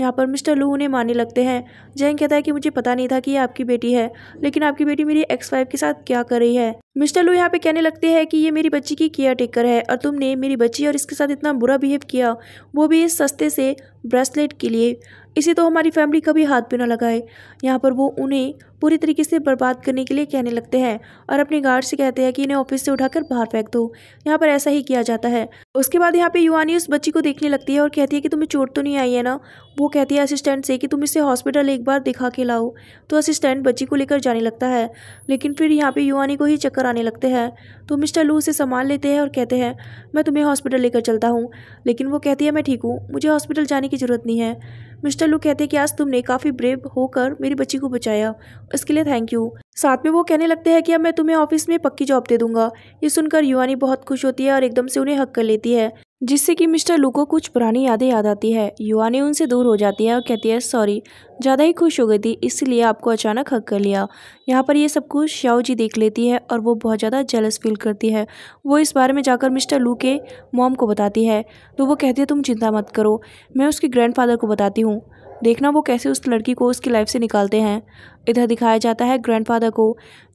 यहाँ पर मिस्टर लू उन्हें मानने लगते हैं जैंग कहता है कि मुझे पता नहीं था कि ये आपकी बेटी है लेकिन आपकी बेटी मेरी एक्स वाइफ के साथ क्या कर रही है मिस्टर लू यहाँ पे कहने लगते हैं कि ये मेरी बच्ची की केयर टेकर है और तुमने मेरी बच्ची और इसके साथ इतना बुरा बिहेव किया वो भी इस सस्ते से ब्रेसलेट के लिए इसे तो हमारी फैमिली कभी हाथ पे ना लगाए यहाँ पर वो उन्हें पूरी तरीके से बर्बाद करने के लिए कहने लगते हैं और अपने गार्ड से कहते हैं कि इन्हें ऑफिस से उठाकर बाहर फेंक दो यहाँ पर ऐसा ही किया जाता है उसके बाद यहाँ पे युवानी उस बच्ची को देखने लगती है और कहती है कि तुम्हें चोट तो नहीं आई है ना वो कहती है असिस्टेंट से कि तुम इसे हॉस्पिटल एक बार दिखा के लाओ तो असिस्टेंट बच्ची को लेकर जाने लगता है लेकिन फिर यहाँ पे युवानी को ही चक्कर आने लगते हैं तो मिस्टर लू उसे संभाल लेते हैं और कहते हैं मैं तुम्हें हॉस्पिटल लेकर चलता हूँ लेकिन वो कहती है मैं ठीक हूँ मुझे हॉस्पिटल जाने की ज़रूरत नहीं है मिस्टर लू कहते हैं कि आज तुमने काफ़ी ब्रेव होकर मेरी बच्ची को बचाया इसके लिए थैंक यू साथ में वो कहने लगते हैं कि अब मैं तुम्हें ऑफिस में पक्की जॉब दे दूंगा ये सुनकर युवानी बहुत खुश होती है और एकदम से उन्हें हक कर लेती है जिससे कि मिस्टर लू को कुछ पुरानी यादें याद आती है युवानी उनसे दूर हो जाती है और कहती है सॉरी ज़्यादा ही खुश हो गई थी इसलिए आपको अचानक हक कर लिया यहाँ पर ये सब कुछ श्याओ जी देख लेती है और वो बहुत ज़्यादा जेलस फील करती है वो इस बारे में जाकर मिस्टर लू के मॉम को बताती है तो वो कहती है तुम चिंता मत करो मैं उसके ग्रैंड को बताती हूँ देखना वो कैसे उस लड़की को उसकी लाइफ से निकालते हैं इधर दिखाया जाता है ग्रैंडफादर को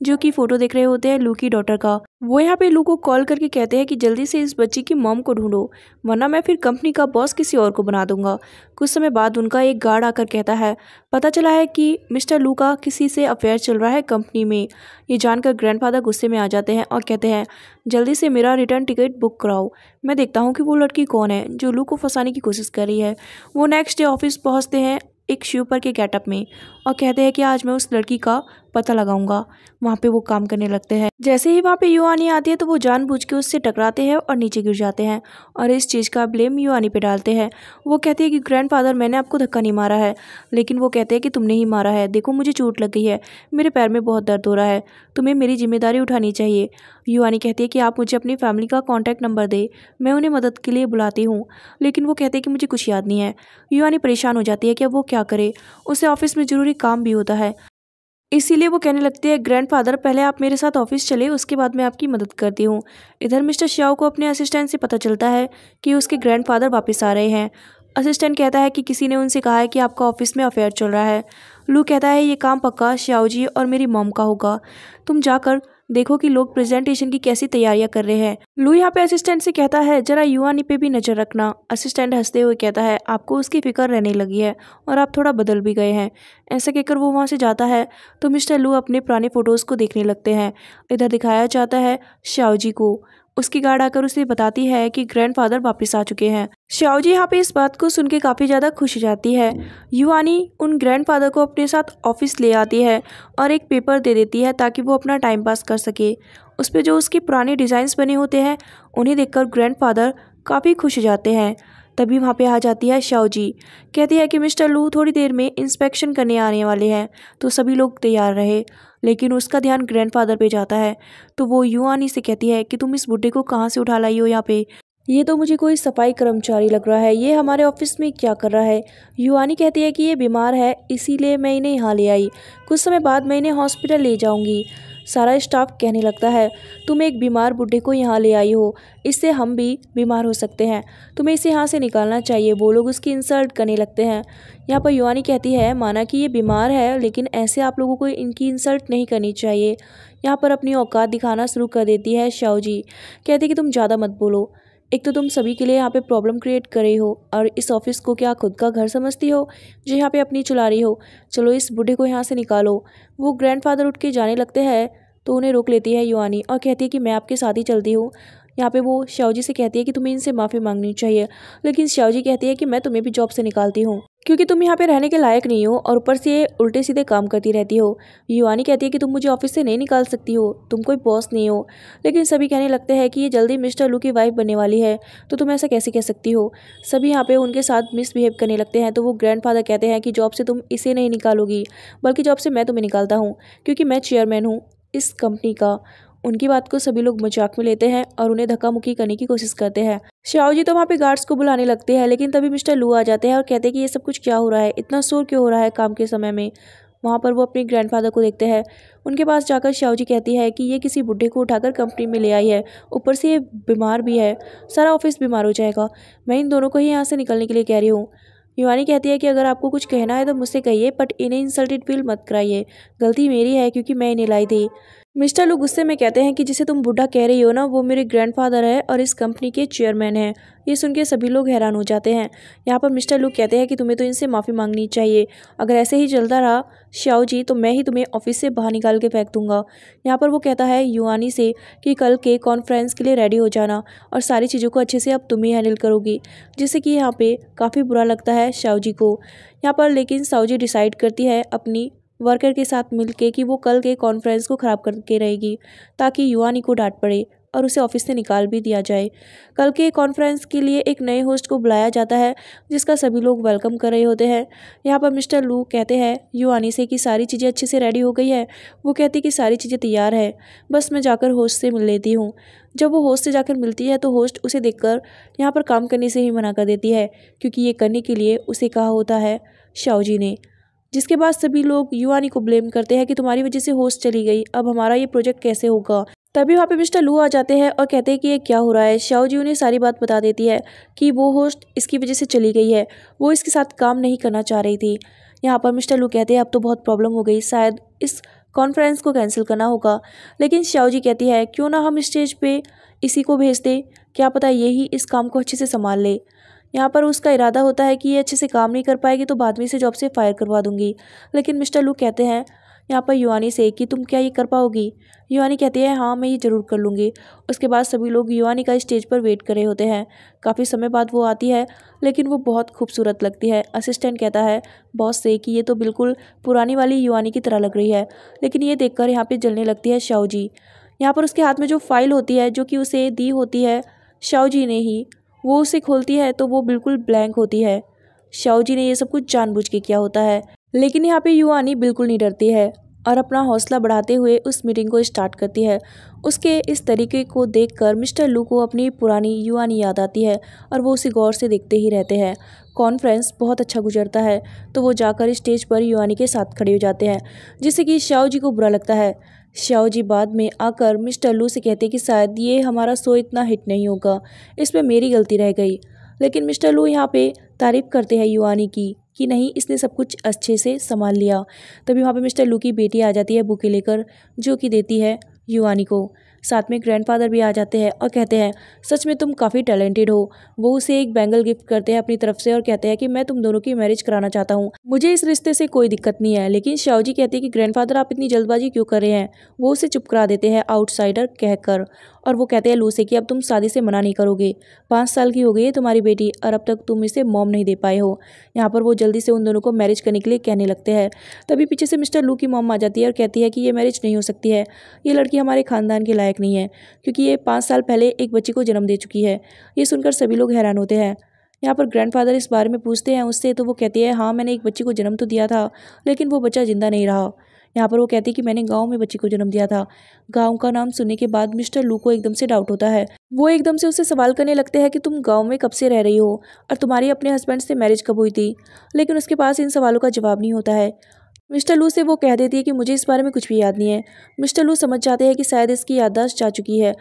जो कि फोटो देख रहे होते हैं लू की डॉटर का वो यहाँ पे लू को कॉल करके कहते हैं कि जल्दी से इस बच्ची की मॉम को ढूंढो वरना मैं फिर कंपनी का बॉस किसी और को बना दूंगा कुछ समय बाद उनका एक गार्ड आकर कहता है पता चला है कि मिस्टर लू का किसी से अफेयर चल रहा है कंपनी में ये जानकर ग्रैंडफादर गुस्से में आ जाते हैं और कहते हैं जल्दी से मेरा रिटर्न टिकट बुक कराओ मैं देखता हूँ कि वो लड़की कौन है जो लू को फंसाने की कोशिश कर रही है वो नेक्स्ट डे ऑफिस पहुँचते हैं एक शिव पर के गेटअप में और कहते हैं कि आज मैं उस लड़की का पता लगाऊंगा वहाँ पे वो काम करने लगते हैं जैसे ही वहाँ पे युवानी आती है तो वो जानबूझ के उससे टकराते हैं और नीचे गिर जाते हैं और इस चीज़ का ब्लेम युवानी पे डालते हैं वो कहती है कि ग्रैंडफादर मैंने आपको धक्का नहीं मारा है लेकिन वो कहते हैं कि तुमने ही मारा है देखो मुझे चोट लग गई है मेरे पैर में बहुत दर्द हो रहा है तुम्हें मेरी जिम्मेदारी उठानी चाहिए युवानी कहती है कि आप मुझे अपनी फैमिली का कॉन्टैक्ट नंबर दें मैं उन्हें मदद के लिए बुलाती हूँ लेकिन वो कहते हैं कि मुझे कुछ याद नहीं है युवानी परेशान हो जाती है कि अब वो क्या करे उसे ऑफिस में ज़रूरी काम भी होता है इसीलिए वो कहने लगती है ग्रैंडफादर पहले आप मेरे साथ ऑफिस चले उसके बाद मैं आपकी मदद करती हूँ इधर मिस्टर श्याओ को अपने असिस्टेंट से पता चलता है कि उसके ग्रैंडफादर वापस आ रहे हैं असिस्टेंट कहता है कि किसी ने उनसे कहा है कि आपका ऑफिस में अफेयर चल रहा है लू कहता है ये काम पक्का श्याओ जी और मेरी मोम का होगा तुम जाकर देखो कि लोग प्रेजेंटेशन की कैसी तैयारियां कर रहे हैं लू यहाँ पे असिस्टेंट से कहता है जरा युवानी पे भी नजर रखना असिस्टेंट हंसते हुए कहता है आपको उसकी फिक्र रहने लगी है और आप थोड़ा बदल भी गए हैं ऐसा कहकर वो वहाँ से जाता है तो मिस्टर लू अपने पुराने फोटोज़ को देखने लगते हैं इधर दिखाया जाता है श्याओजी को उसकी गार्ड आकर उसे बताती है कि ग्रैंडफादर वापस आ चुके हैं श्याओजी यहाँ पे इस बात को सुन के काफ़ी ज़्यादा खुश जाती है युवानी उन ग्रैंडफादर को अपने साथ ऑफिस ले आती है और एक पेपर दे देती है ताकि वो अपना टाइम पास कर सके उस पर जो उसके पुराने डिज़ाइंस बने होते हैं उन्हें देखकर ग्रैंडफादर काफ़ी खुश जाते हैं तभी वहाँ पे आ जाती है शाओजी कहती है कि मिस्टर लू थोड़ी देर में इंस्पेक्शन करने आने वाले हैं तो सभी लोग तैयार रहे लेकिन उसका ध्यान ग्रैंडफादर पे जाता है तो वो युवानी से कहती है कि तुम इस बुढ़े को कहाँ से उठा लाई हो यहाँ पे ये तो मुझे कोई सफाई कर्मचारी लग रहा है ये हमारे ऑफिस में क्या कर रहा है युवानी कहती है कि ये बीमार है इसीलिए मैं इन्हें यहाँ ले आई कुछ समय बाद मैं इन्हें हॉस्पिटल ले जाऊँगी सारा स्टाफ कहने लगता है तुम एक बीमार बुढ़े को यहाँ ले आई हो इससे हम भी बीमार हो सकते हैं तुम्हें इसे यहाँ से निकालना चाहिए वो लोग उसकी इंसल्ट करने लगते हैं यहाँ पर युवानी कहती है माना कि ये बीमार है लेकिन ऐसे आप लोगों को इनकी इंसल्ट नहीं करनी चाहिए यहाँ पर अपनी औकात दिखाना शुरू कर देती है शाहू जी कहते कि तुम ज़्यादा मत बोलो एक तो तुम सभी के लिए यहाँ पे प्रॉब्लम क्रिएट कर रही हो और इस ऑफिस को क्या खुद का घर समझती हो जो यहाँ पे अपनी चला रही हो चलो इस बूढ़े को यहाँ से निकालो वो ग्रैंडफादर उठ के जाने लगते हैं तो उन्हें रोक लेती है युवानी और कहती है कि मैं आपके साथ ही चलती हूँ यहाँ पे वो जी से कहती है कि तुम्हें इनसे माफ़ी मांगनी चाहिए लेकिन जी कहती है कि मैं तुम्हें भी जॉब से निकालती हूँ क्योंकि तुम यहाँ पे रहने के लायक नहीं हो और ऊपर से उल्टे सीधे काम करती रहती हो युवानी कहती है कि तुम मुझे ऑफिस से नहीं निकाल सकती हो तुम कोई बॉस नहीं हो लेकिन सभी कहने लगते हैं कि ये जल्दी मिस्टर लू की वाइफ बनने वाली है तो तुम ऐसा कैसे कह सकती हो सभी यहाँ पे उनके साथ मिसबिहेव करने लगते हैं तो वो ग्रैंड कहते हैं कि जॉब से तुम इसे नहीं निकालोगी बल्कि जॉब से मैं तुम्हें निकालता हूँ क्योंकि मैं चेयरमैन हूँ इस कंपनी का उनकी बात को सभी लोग मजाक में लेते हैं और उन्हें धक्का मुक्की करने की कोशिश करते हैं श्याव जी तो वहाँ पे गार्ड्स को बुलाने लगते हैं लेकिन तभी मिस्टर लू आ जाते हैं और कहते हैं कि ये सब कुछ क्या हो रहा है इतना शोर क्यों हो रहा है काम के समय में वहाँ पर वो अपने ग्रैंड को देखते हैं उनके पास जाकर जी कहती है कि ये किसी बुढ़े को उठाकर कंपनी में ले आई है ऊपर से ये बीमार भी है सारा ऑफिस बीमार हो जाएगा मैं इन दोनों को ही यहाँ से निकलने के लिए कह रही हूँ युवानी कहती है कि अगर आपको कुछ कहना है तो मुझसे कहिए बट इन्हें इंसल्टेड फील मत कराइए गलती मेरी है क्योंकि मैं इन्हें लाई थी मिस्टर लोग गुस्से में कहते हैं कि जिसे तुम बूढ़ा कह रही हो ना वो मेरे ग्रैंडफादर है और इस कंपनी के चेयरमैन हैं ये सुन के सभी लोग हैरान हो जाते हैं यहाँ पर मिस्टर लू कहते हैं कि तुम्हें तो इनसे माफ़ी मांगनी चाहिए अगर ऐसे ही चलता रहा श्याओ जी तो मैं ही तुम्हें ऑफिस से बाहर निकाल के फेंक दूंगा यहाँ पर वो कहता है युवानी से कि कल के कॉन्फ्रेंस के लिए रेडी हो जाना और सारी चीज़ों को अच्छे से अब तुम ही हैंडल करोगी जिससे कि यहाँ पर काफ़ी बुरा लगता है श्याओ जी को यहाँ पर लेकिन साहु जी डिसाइड करती है अपनी वर्कर के साथ मिलके कि वो कल के कॉन्फ्रेंस को ख़राब करके रहेगी ताकि युवानी को डांट पड़े और उसे ऑफिस से निकाल भी दिया जाए कल के कॉन्फ्रेंस के लिए एक नए होस्ट को बुलाया जाता है जिसका सभी लोग वेलकम कर रहे होते हैं यहाँ पर मिस्टर लू कहते हैं यू से कि सारी चीज़ें अच्छे से रेडी हो गई है वो कहती कि सारी चीज़ें तैयार है बस मैं जाकर होस्ट से मिल लेती हूँ जब वो होस्ट से जाकर मिलती है तो होस्ट उसे कर यहाँ पर काम करने से ही मना कर देती है क्योंकि ये करने के लिए उसे कहा होता है शाहू जी ने जिसके बाद सभी लोग युवानी को ब्लेम करते हैं कि तुम्हारी वजह से होस्ट चली गई अब हमारा ये प्रोजेक्ट कैसे होगा तभी वहाँ पे मिस्टर लू आ जाते हैं और कहते हैं कि ये क्या हो रहा है शाओ जी उन्हें सारी बात बता देती है कि वो होस्ट इसकी वजह से चली गई है वो इसके साथ काम नहीं करना चाह रही थी यहाँ पर मिस्टर लू कहते हैं अब तो बहुत प्रॉब्लम हो गई शायद इस कॉन्फ्रेंस को कैंसिल करना होगा लेकिन शाओ जी कहती है क्यों ना हम स्टेज पर इसी को भेज दें क्या पता यही इस काम को अच्छे से संभाल ले यहाँ पर उसका इरादा होता है कि ये अच्छे से काम नहीं कर पाएगी तो बाद में इसे जॉब से फायर करवा दूंगी लेकिन मिस्टर लू कहते हैं यहाँ पर युवानी से कि तुम क्या ये कर पाओगी युवानी कहती है हाँ मैं ये ज़रूर कर लूँगी उसके बाद सभी लोग युवानी का स्टेज पर वेट कर रहे होते हैं काफ़ी समय बाद वो आती है लेकिन वो बहुत खूबसूरत लगती है असिस्टेंट कहता है बॉस से कि ये तो बिल्कुल पुरानी वाली युवानी की तरह लग रही है लेकिन ये देखकर यहाँ पर जलने लगती है शाहू जी यहाँ पर उसके हाथ में जो फाइल होती है जो कि उसे दी होती है शाहू जी ने ही वो उसे खोलती है तो वो बिल्कुल ब्लैंक होती है शाहूजी ने यह सब कुछ जानबूझ के किया होता है लेकिन यहाँ पे युवानी बिल्कुल नहीं डरती है और अपना हौसला बढ़ाते हुए उस मीटिंग को स्टार्ट करती है उसके इस तरीके को देखकर मिस्टर लू को अपनी पुरानी युवानी याद आती है और वो उसे गौर से देखते ही रहते हैं कॉन्फ्रेंस बहुत अच्छा गुजरता है तो वो जाकर स्टेज पर युवानी के साथ खड़े हो जाते हैं जिससे कि शाहू जी को बुरा लगता है श्याओ जी बाद में आकर मिस्टर लू से कहते कि शायद ये हमारा शो इतना हिट नहीं होगा इसमें मेरी गलती रह गई लेकिन मिस्टर लू यहाँ पे तारीफ करते हैं युवानी की कि नहीं इसने सब कुछ अच्छे से संभाल लिया तभी वहाँ पे मिस्टर लू की बेटी आ जाती है बुके लेकर जो कि देती है युवानी को साथ में ग्रैंडफादर भी आ जाते हैं और कहते हैं सच में तुम काफ़ी टैलेंटेड हो वो उसे एक बैंगल गिफ्ट करते हैं अपनी तरफ से और कहते हैं कि मैं तुम दोनों की मैरिज कराना चाहता हूँ मुझे इस रिश्ते से कोई दिक्कत नहीं है लेकिन शाहजी कहते हैं कि ग्रैंड आप इतनी जल्दबाजी क्यों कर रहे हैं वो उसे चुप करा देते हैं आउटसाइडर कहकर और वो कहते हैं लू से कि अब तुम शादी से मना नहीं करोगे पाँच साल की हो गई है तुम्हारी बेटी और अब तक तुम इसे मॉम नहीं दे पाए हो यहाँ पर वो जल्दी से उन दोनों को मैरिज करने के लिए कहने लगते हैं तभी पीछे से मिस्टर लू की मॉम आ जाती है और कहती है कि ये मैरिज नहीं हो सकती है ये लड़की हमारे खानदान के लायक लायक नहीं है क्योंकि ये पाँच साल पहले एक बच्चे को जन्म दे चुकी है ये सुनकर सभी लोग हैरान होते हैं यहाँ पर ग्रैंडफादर इस बारे में पूछते हैं उससे तो वो कहती है हाँ मैंने एक बच्ची को जन्म तो दिया था लेकिन वो बच्चा ज़िंदा नहीं रहा यहाँ पर वो कहती है कि मैंने गांव में बच्ची को जन्म दिया था गांव का नाम सुनने के बाद मिस्टर लू को एकदम से डाउट होता है वो एकदम से उससे सवाल करने लगते हैं कि तुम गांव में कब से रह रही हो और तुम्हारी अपने हस्बैंड से मैरिज कब हुई थी लेकिन उसके पास इन सवालों का जवाब नहीं होता है मिस्टर लू से वो कह देती है कि मुझे इस बारे में कुछ भी याद नहीं है मिस्टर लू समझ जाते हैं कि शायद इसकी याददाश्त जा चुकी है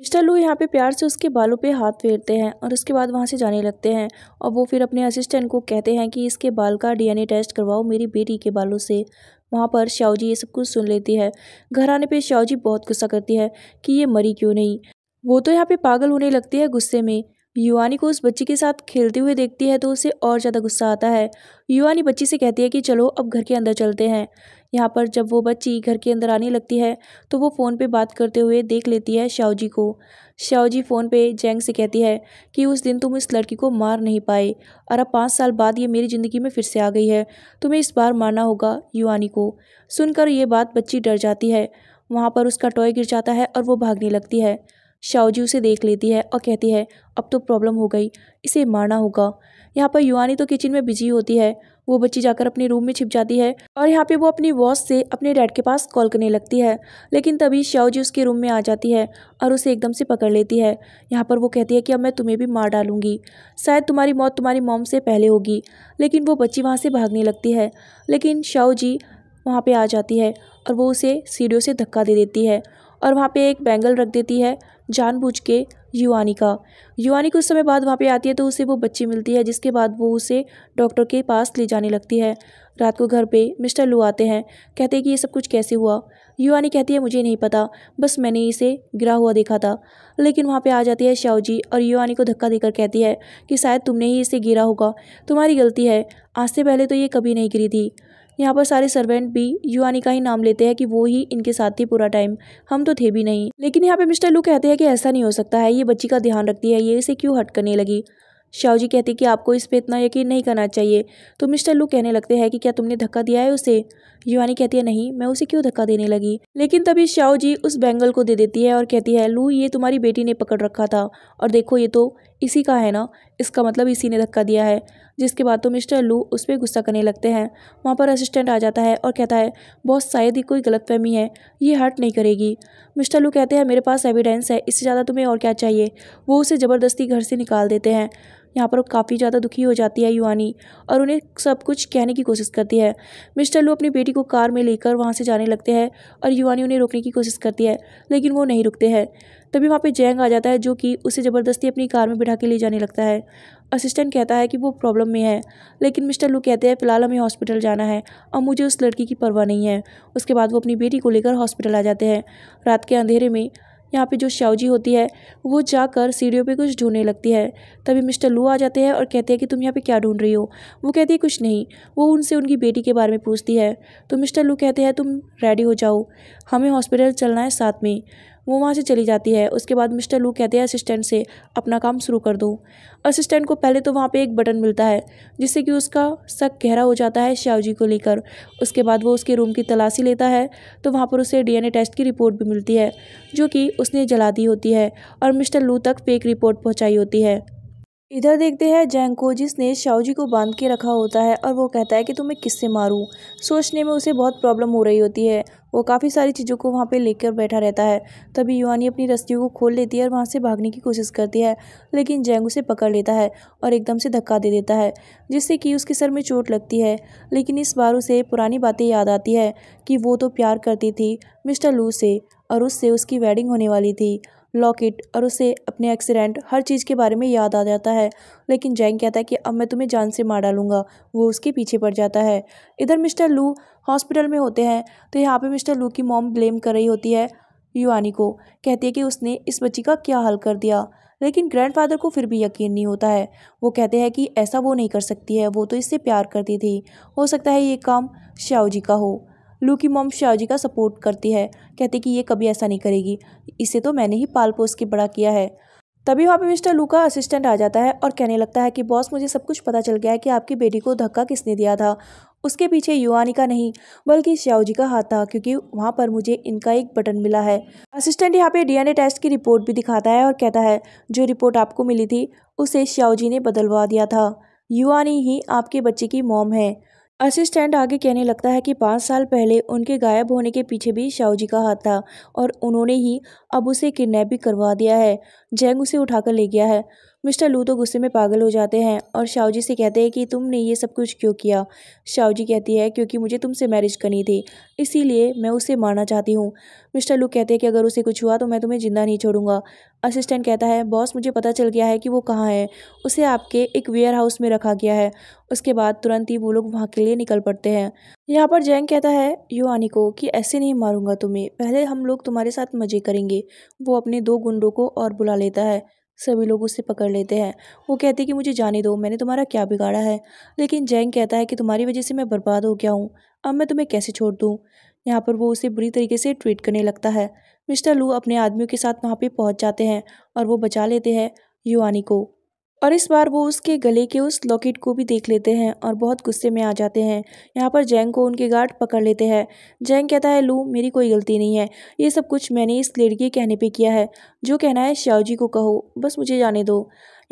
मिस्टर लू यहाँ पे प्यार से उसके बालों पे हाथ फेरते हैं और उसके बाद वहाँ से जाने लगते हैं और वो फिर अपने असिस्टेंट को कहते हैं कि इसके बाल का डीएनए टेस्ट करवाओ मेरी बेटी के बालों से वहाँ पर श्यावजी ये सब कुछ सुन लेती है घर आने पे श्यावजी बहुत गुस्सा करती है कि ये मरी क्यों नहीं वो तो यहाँ पे पागल होने लगती है गुस्से में युवानी को उस बच्ची के साथ खेलते हुए देखती है तो उसे और ज़्यादा गुस्सा आता है युवानी बच्ची से कहती है कि चलो अब घर के अंदर चलते हैं यहाँ पर जब वो बच्ची घर के अंदर आने लगती है तो वो फ़ोन पे बात करते हुए देख लेती है श्यावजी को श्यावजी फ़ोन पे जेंग से कहती है कि उस दिन तुम इस लड़की को मार नहीं पाए और अब पाँच साल बाद ये मेरी ज़िंदगी में फिर से आ गई है तुम्हें इस बार मारना होगा युवानी को सुनकर ये बात बच्ची डर जाती है वहाँ पर उसका टॉय गिर जाता है और वो भागने लगती है शाओजी उसे देख लेती है और कहती है अब तो प्रॉब्लम हो गई इसे मारना होगा यहाँ पर युवानी तो किचन में बिजी होती है वो बच्ची जाकर अपने रूम में छिप जाती है और यहाँ पे वो अपनी वॉस से अपने डैड के पास कॉल करने लगती है लेकिन तभी शाओजी उसके रूम में आ जाती है और उसे एकदम से पकड़ लेती है यहाँ पर वो कहती है कि अब मैं तुम्हें भी मार डालूंगी शायद तुम्हारी मौत तुम्हारी मॉम से पहले होगी लेकिन वो बच्ची वहाँ से भागने लगती है लेकिन जी वहाँ पर आ जाती है और वो उसे सीढ़ियों से धक्का दे देती है और वहाँ पर एक बैंगल रख देती है जानबूझ के युवानी का युवानी कुछ समय बाद वहाँ पे आती है तो उसे वो बच्ची मिलती है जिसके बाद वो उसे डॉक्टर के पास ले जाने लगती है रात को घर पे मिस्टर लू आते हैं कहते हैं कि ये सब कुछ कैसे हुआ युवानी कहती है मुझे नहीं पता बस मैंने इसे गिरा हुआ देखा था लेकिन वहाँ पे आ जाती है जी और युवानी को धक्का देकर कहती है कि शायद तुमने ही इसे गिरा होगा तुम्हारी गलती है आज से पहले तो ये कभी नहीं गिरी थी यहाँ पर सारे सर्वेंट भी युवानी का ही नाम लेते हैं कि वो ही इनके साथ थी पूरा टाइम हम तो थे भी नहीं लेकिन यहाँ पे मिस्टर लू कहते हैं कि ऐसा नहीं हो सकता है ये बच्ची का ध्यान रखती है ये इसे क्यों हट करने लगी शाह जी कहती कि आपको इस पर इतना यकीन नहीं करना चाहिए तो मिस्टर लू कहने लगते हैं कि क्या तुमने धक्का दिया है उसे युवानी कहती है नहीं मैं उसे क्यों धक्का देने लगी लेकिन तभी शाह जी उस बैंगल को दे देती है और कहती है लू ये तुम्हारी बेटी ने पकड़ रखा था और देखो ये तो इसी का है ना इसका मतलब इसी ने धक्का दिया है जिसके बाद तो मिस्टर लू उस पर गुस्सा करने लगते हैं वहाँ पर असिस्टेंट आ जाता है और कहता है बॉस शायद ही कोई गलतफहमी है ये हर्ट नहीं करेगी मिस्टर लू कहते हैं मेरे पास एविडेंस है इससे ज़्यादा तुम्हें और क्या चाहिए वो उसे ज़बरदस्ती घर से निकाल देते हैं यहाँ पर वो काफ़ी ज़्यादा दुखी हो जाती है युवानी और उन्हें सब कुछ कहने की कोशिश करती है मिस्टर लू अपनी बेटी को कार में लेकर वहाँ से जाने लगते हैं और युवानी उन्हें रोकने की कोशिश करती है लेकिन वो नहीं रुकते हैं तभी वहाँ पर जैंग आ जाता है जो कि उसे ज़बरदस्ती अपनी कार में बिठा के ले जाने लगता है असिस्टेंट कहता है कि वो प्रॉब्लम में है लेकिन मिस्टर लू कहते हैं फ़िलहाल हमें हॉस्पिटल जाना है और मुझे उस लड़की की परवाह नहीं है उसके बाद वो अपनी बेटी को लेकर हॉस्पिटल आ जाते हैं रात के अंधेरे में यहाँ पे जो श्यावजी होती है वो जाकर सीढ़ियों पे कुछ ढूंढने लगती है तभी मिस्टर लू आ जाते हैं और कहते हैं कि तुम यहाँ पे क्या ढूंढ रही हो वो कहती है कुछ नहीं वो उनसे उनकी बेटी के बारे में पूछती है तो मिस्टर लू कहते हैं तुम रेडी हो जाओ हमें हॉस्पिटल चलना है साथ में वो वहाँ से चली जाती है उसके बाद मिस्टर लू कहते हैं असिस्टेंट से अपना काम शुरू कर दो असिस्टेंट को पहले तो वहाँ पे एक बटन मिलता है जिससे कि उसका शक गहरा हो जाता है श्यावजी को लेकर उसके बाद वो उसके रूम की तलाशी लेता है तो वहाँ पर उसे डीएनए टेस्ट की रिपोर्ट भी मिलती है जो कि उसने जला दी होती है और मिस्टर लू तक फेक रिपोर्ट पहुँचाई होती है इधर देखते हैं जैंको जिसने शाहजी को बांध के रखा होता है और वो कहता है कि तुम्हें किससे मारूं सोचने में उसे बहुत प्रॉब्लम हो रही होती है वो काफ़ी सारी चीज़ों को वहाँ पे लेकर बैठा रहता है तभी युवानी अपनी रस्तियों को खोल लेती है और वहाँ से भागने की कोशिश करती है लेकिन जैंग उसे पकड़ लेता है और एकदम से धक्का दे देता है जिससे कि उसके सर में चोट लगती है लेकिन इस बार उसे पुरानी बातें याद आती है कि वो तो प्यार करती थी मिस्टर लू से और उससे उसकी वेडिंग होने वाली थी लॉकेट और उसे अपने एक्सीडेंट हर चीज़ के बारे में याद आ जाता है लेकिन जैंग कहता है कि अब मैं तुम्हें जान से मार डालूंगा वो उसके पीछे पड़ जाता है इधर मिस्टर लू हॉस्पिटल में होते हैं तो यहाँ पे मिस्टर लू की मॉम ब्लेम कर रही होती है युवानी को कहती है कि उसने इस बच्ची का क्या हल कर दिया लेकिन ग्रैंडफादर को फिर भी यकीन नहीं होता है वो कहते हैं कि ऐसा वो नहीं कर सकती है वो तो इससे प्यार करती थी हो सकता है ये काम श्याव जी का हो लू की मोम शाहजी का सपोर्ट करती है कहती कि ये कभी ऐसा नहीं करेगी इसे तो मैंने ही पाल पोस के बड़ा किया है तभी वहाँ पे मिस्टर लू का असिस्टेंट आ जाता है और कहने लगता है कि बॉस मुझे सब कुछ पता चल गया है कि आपकी बेटी को धक्का किसने दिया था उसके पीछे युवानी का नहीं बल्कि जी का हाथ था क्योंकि वहाँ पर मुझे इनका एक बटन मिला है असिस्टेंट यहाँ पे डीएनए टेस्ट की रिपोर्ट भी दिखाता है और कहता है जो रिपोर्ट आपको मिली थी उसे जी ने बदलवा दिया था युवानी ही आपके बच्चे की मॉम है असिस्टेंट आगे कहने लगता है कि पाँच साल पहले उनके गायब होने के पीछे भी जी का हाथ था और उन्होंने ही अब उसे किडनैप भी करवा दिया है जैंग उसे उठाकर ले गया है मिस्टर लू तो गुस्से में पागल हो जाते हैं और शाहजी से कहते हैं कि तुमने ये सब कुछ क्यों किया शाहजी कहती है क्योंकि मुझे तुमसे मैरिज करनी थी इसीलिए मैं उसे मारना चाहती हूँ मिस्टर लू कहते हैं कि अगर उसे कुछ हुआ तो मैं तुम्हें ज़िंदा नहीं छोड़ूंगा असिस्टेंट कहता है बॉस मुझे पता चल गया है कि वो कहाँ है उसे आपके एक वेयर हाउस में रखा गया है उसके बाद तुरंत ही वो लोग वहाँ के लिए निकल पड़ते हैं यहाँ पर जैंग कहता है युवानी को कि ऐसे नहीं मारूंगा तुम्हें पहले हम लोग तुम्हारे साथ मज़े करेंगे वो अपने दो गुंडों को और बुला लेता है सभी लोग उसे पकड़ लेते हैं वो कहती है कि मुझे जाने दो मैंने तुम्हारा क्या बिगाड़ा है लेकिन जैंग कहता है कि तुम्हारी वजह से मैं बर्बाद हो गया हूँ अब मैं तुम्हें कैसे छोड़ दूँ यहाँ पर वो उसे बुरी तरीके से ट्रीट करने लगता है मिस्टर लू अपने आदमियों के साथ वहाँ पर पहुँच जाते हैं और वो बचा लेते हैं युवानी को और इस बार वो उसके गले के उस लॉकेट को भी देख लेते हैं और बहुत गुस्से में आ जाते हैं यहाँ पर जैंग को उनके गार्ड पकड़ लेते हैं जैंग कहता है लू मेरी कोई गलती नहीं है ये सब कुछ मैंने इस लड़की के कहने पे किया है जो कहना है श्याओजी को कहो बस मुझे जाने दो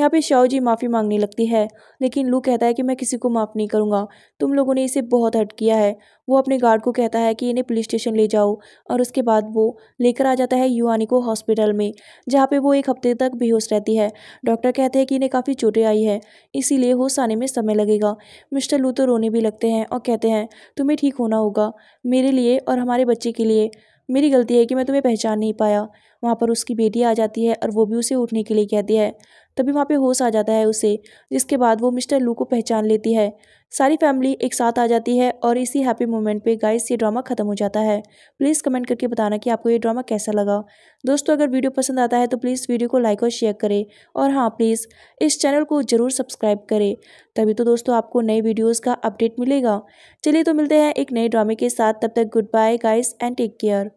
यहाँ पे शाओ जी माफ़ी मांगने लगती है लेकिन लू कहता है कि मैं किसी को माफ़ नहीं करूँगा तुम लोगों ने इसे बहुत हट किया है वो अपने गार्ड को कहता है कि इन्हें पुलिस स्टेशन ले जाओ और उसके बाद वो लेकर आ जाता है युवानी को हॉस्पिटल में जहाँ पे वो एक हफ्ते तक बेहोश रहती है डॉक्टर कहते हैं कि इन्हें काफ़ी चोटें आई है इसीलिए होश आने में समय लगेगा मिस्टर लू तो रोने भी लगते हैं और कहते हैं तुम्हें ठीक होना होगा मेरे लिए और हमारे बच्चे के लिए मेरी गलती है कि मैं तुम्हें पहचान नहीं पाया वहाँ पर उसकी बेटी आ जाती है और वो भी उसे उठने के लिए कहती है तभी वहाँ पे होश आ जाता है उसे जिसके बाद वो मिस्टर लू को पहचान लेती है सारी फैमिली एक साथ आ जाती है और इसी हैप्पी मोमेंट पे गाइस ये ड्रामा खत्म हो जाता है प्लीज़ कमेंट करके बताना कि आपको ये ड्रामा कैसा लगा दोस्तों अगर वीडियो पसंद आता है तो प्लीज़ वीडियो को लाइक और शेयर करें और हाँ प्लीज़ इस चैनल को ज़रूर सब्सक्राइब करें तभी तो दोस्तों आपको नई वीडियोज़ का अपडेट मिलेगा चलिए तो मिलते हैं एक नए ड्रामे के साथ तब तक goodbye guys and take care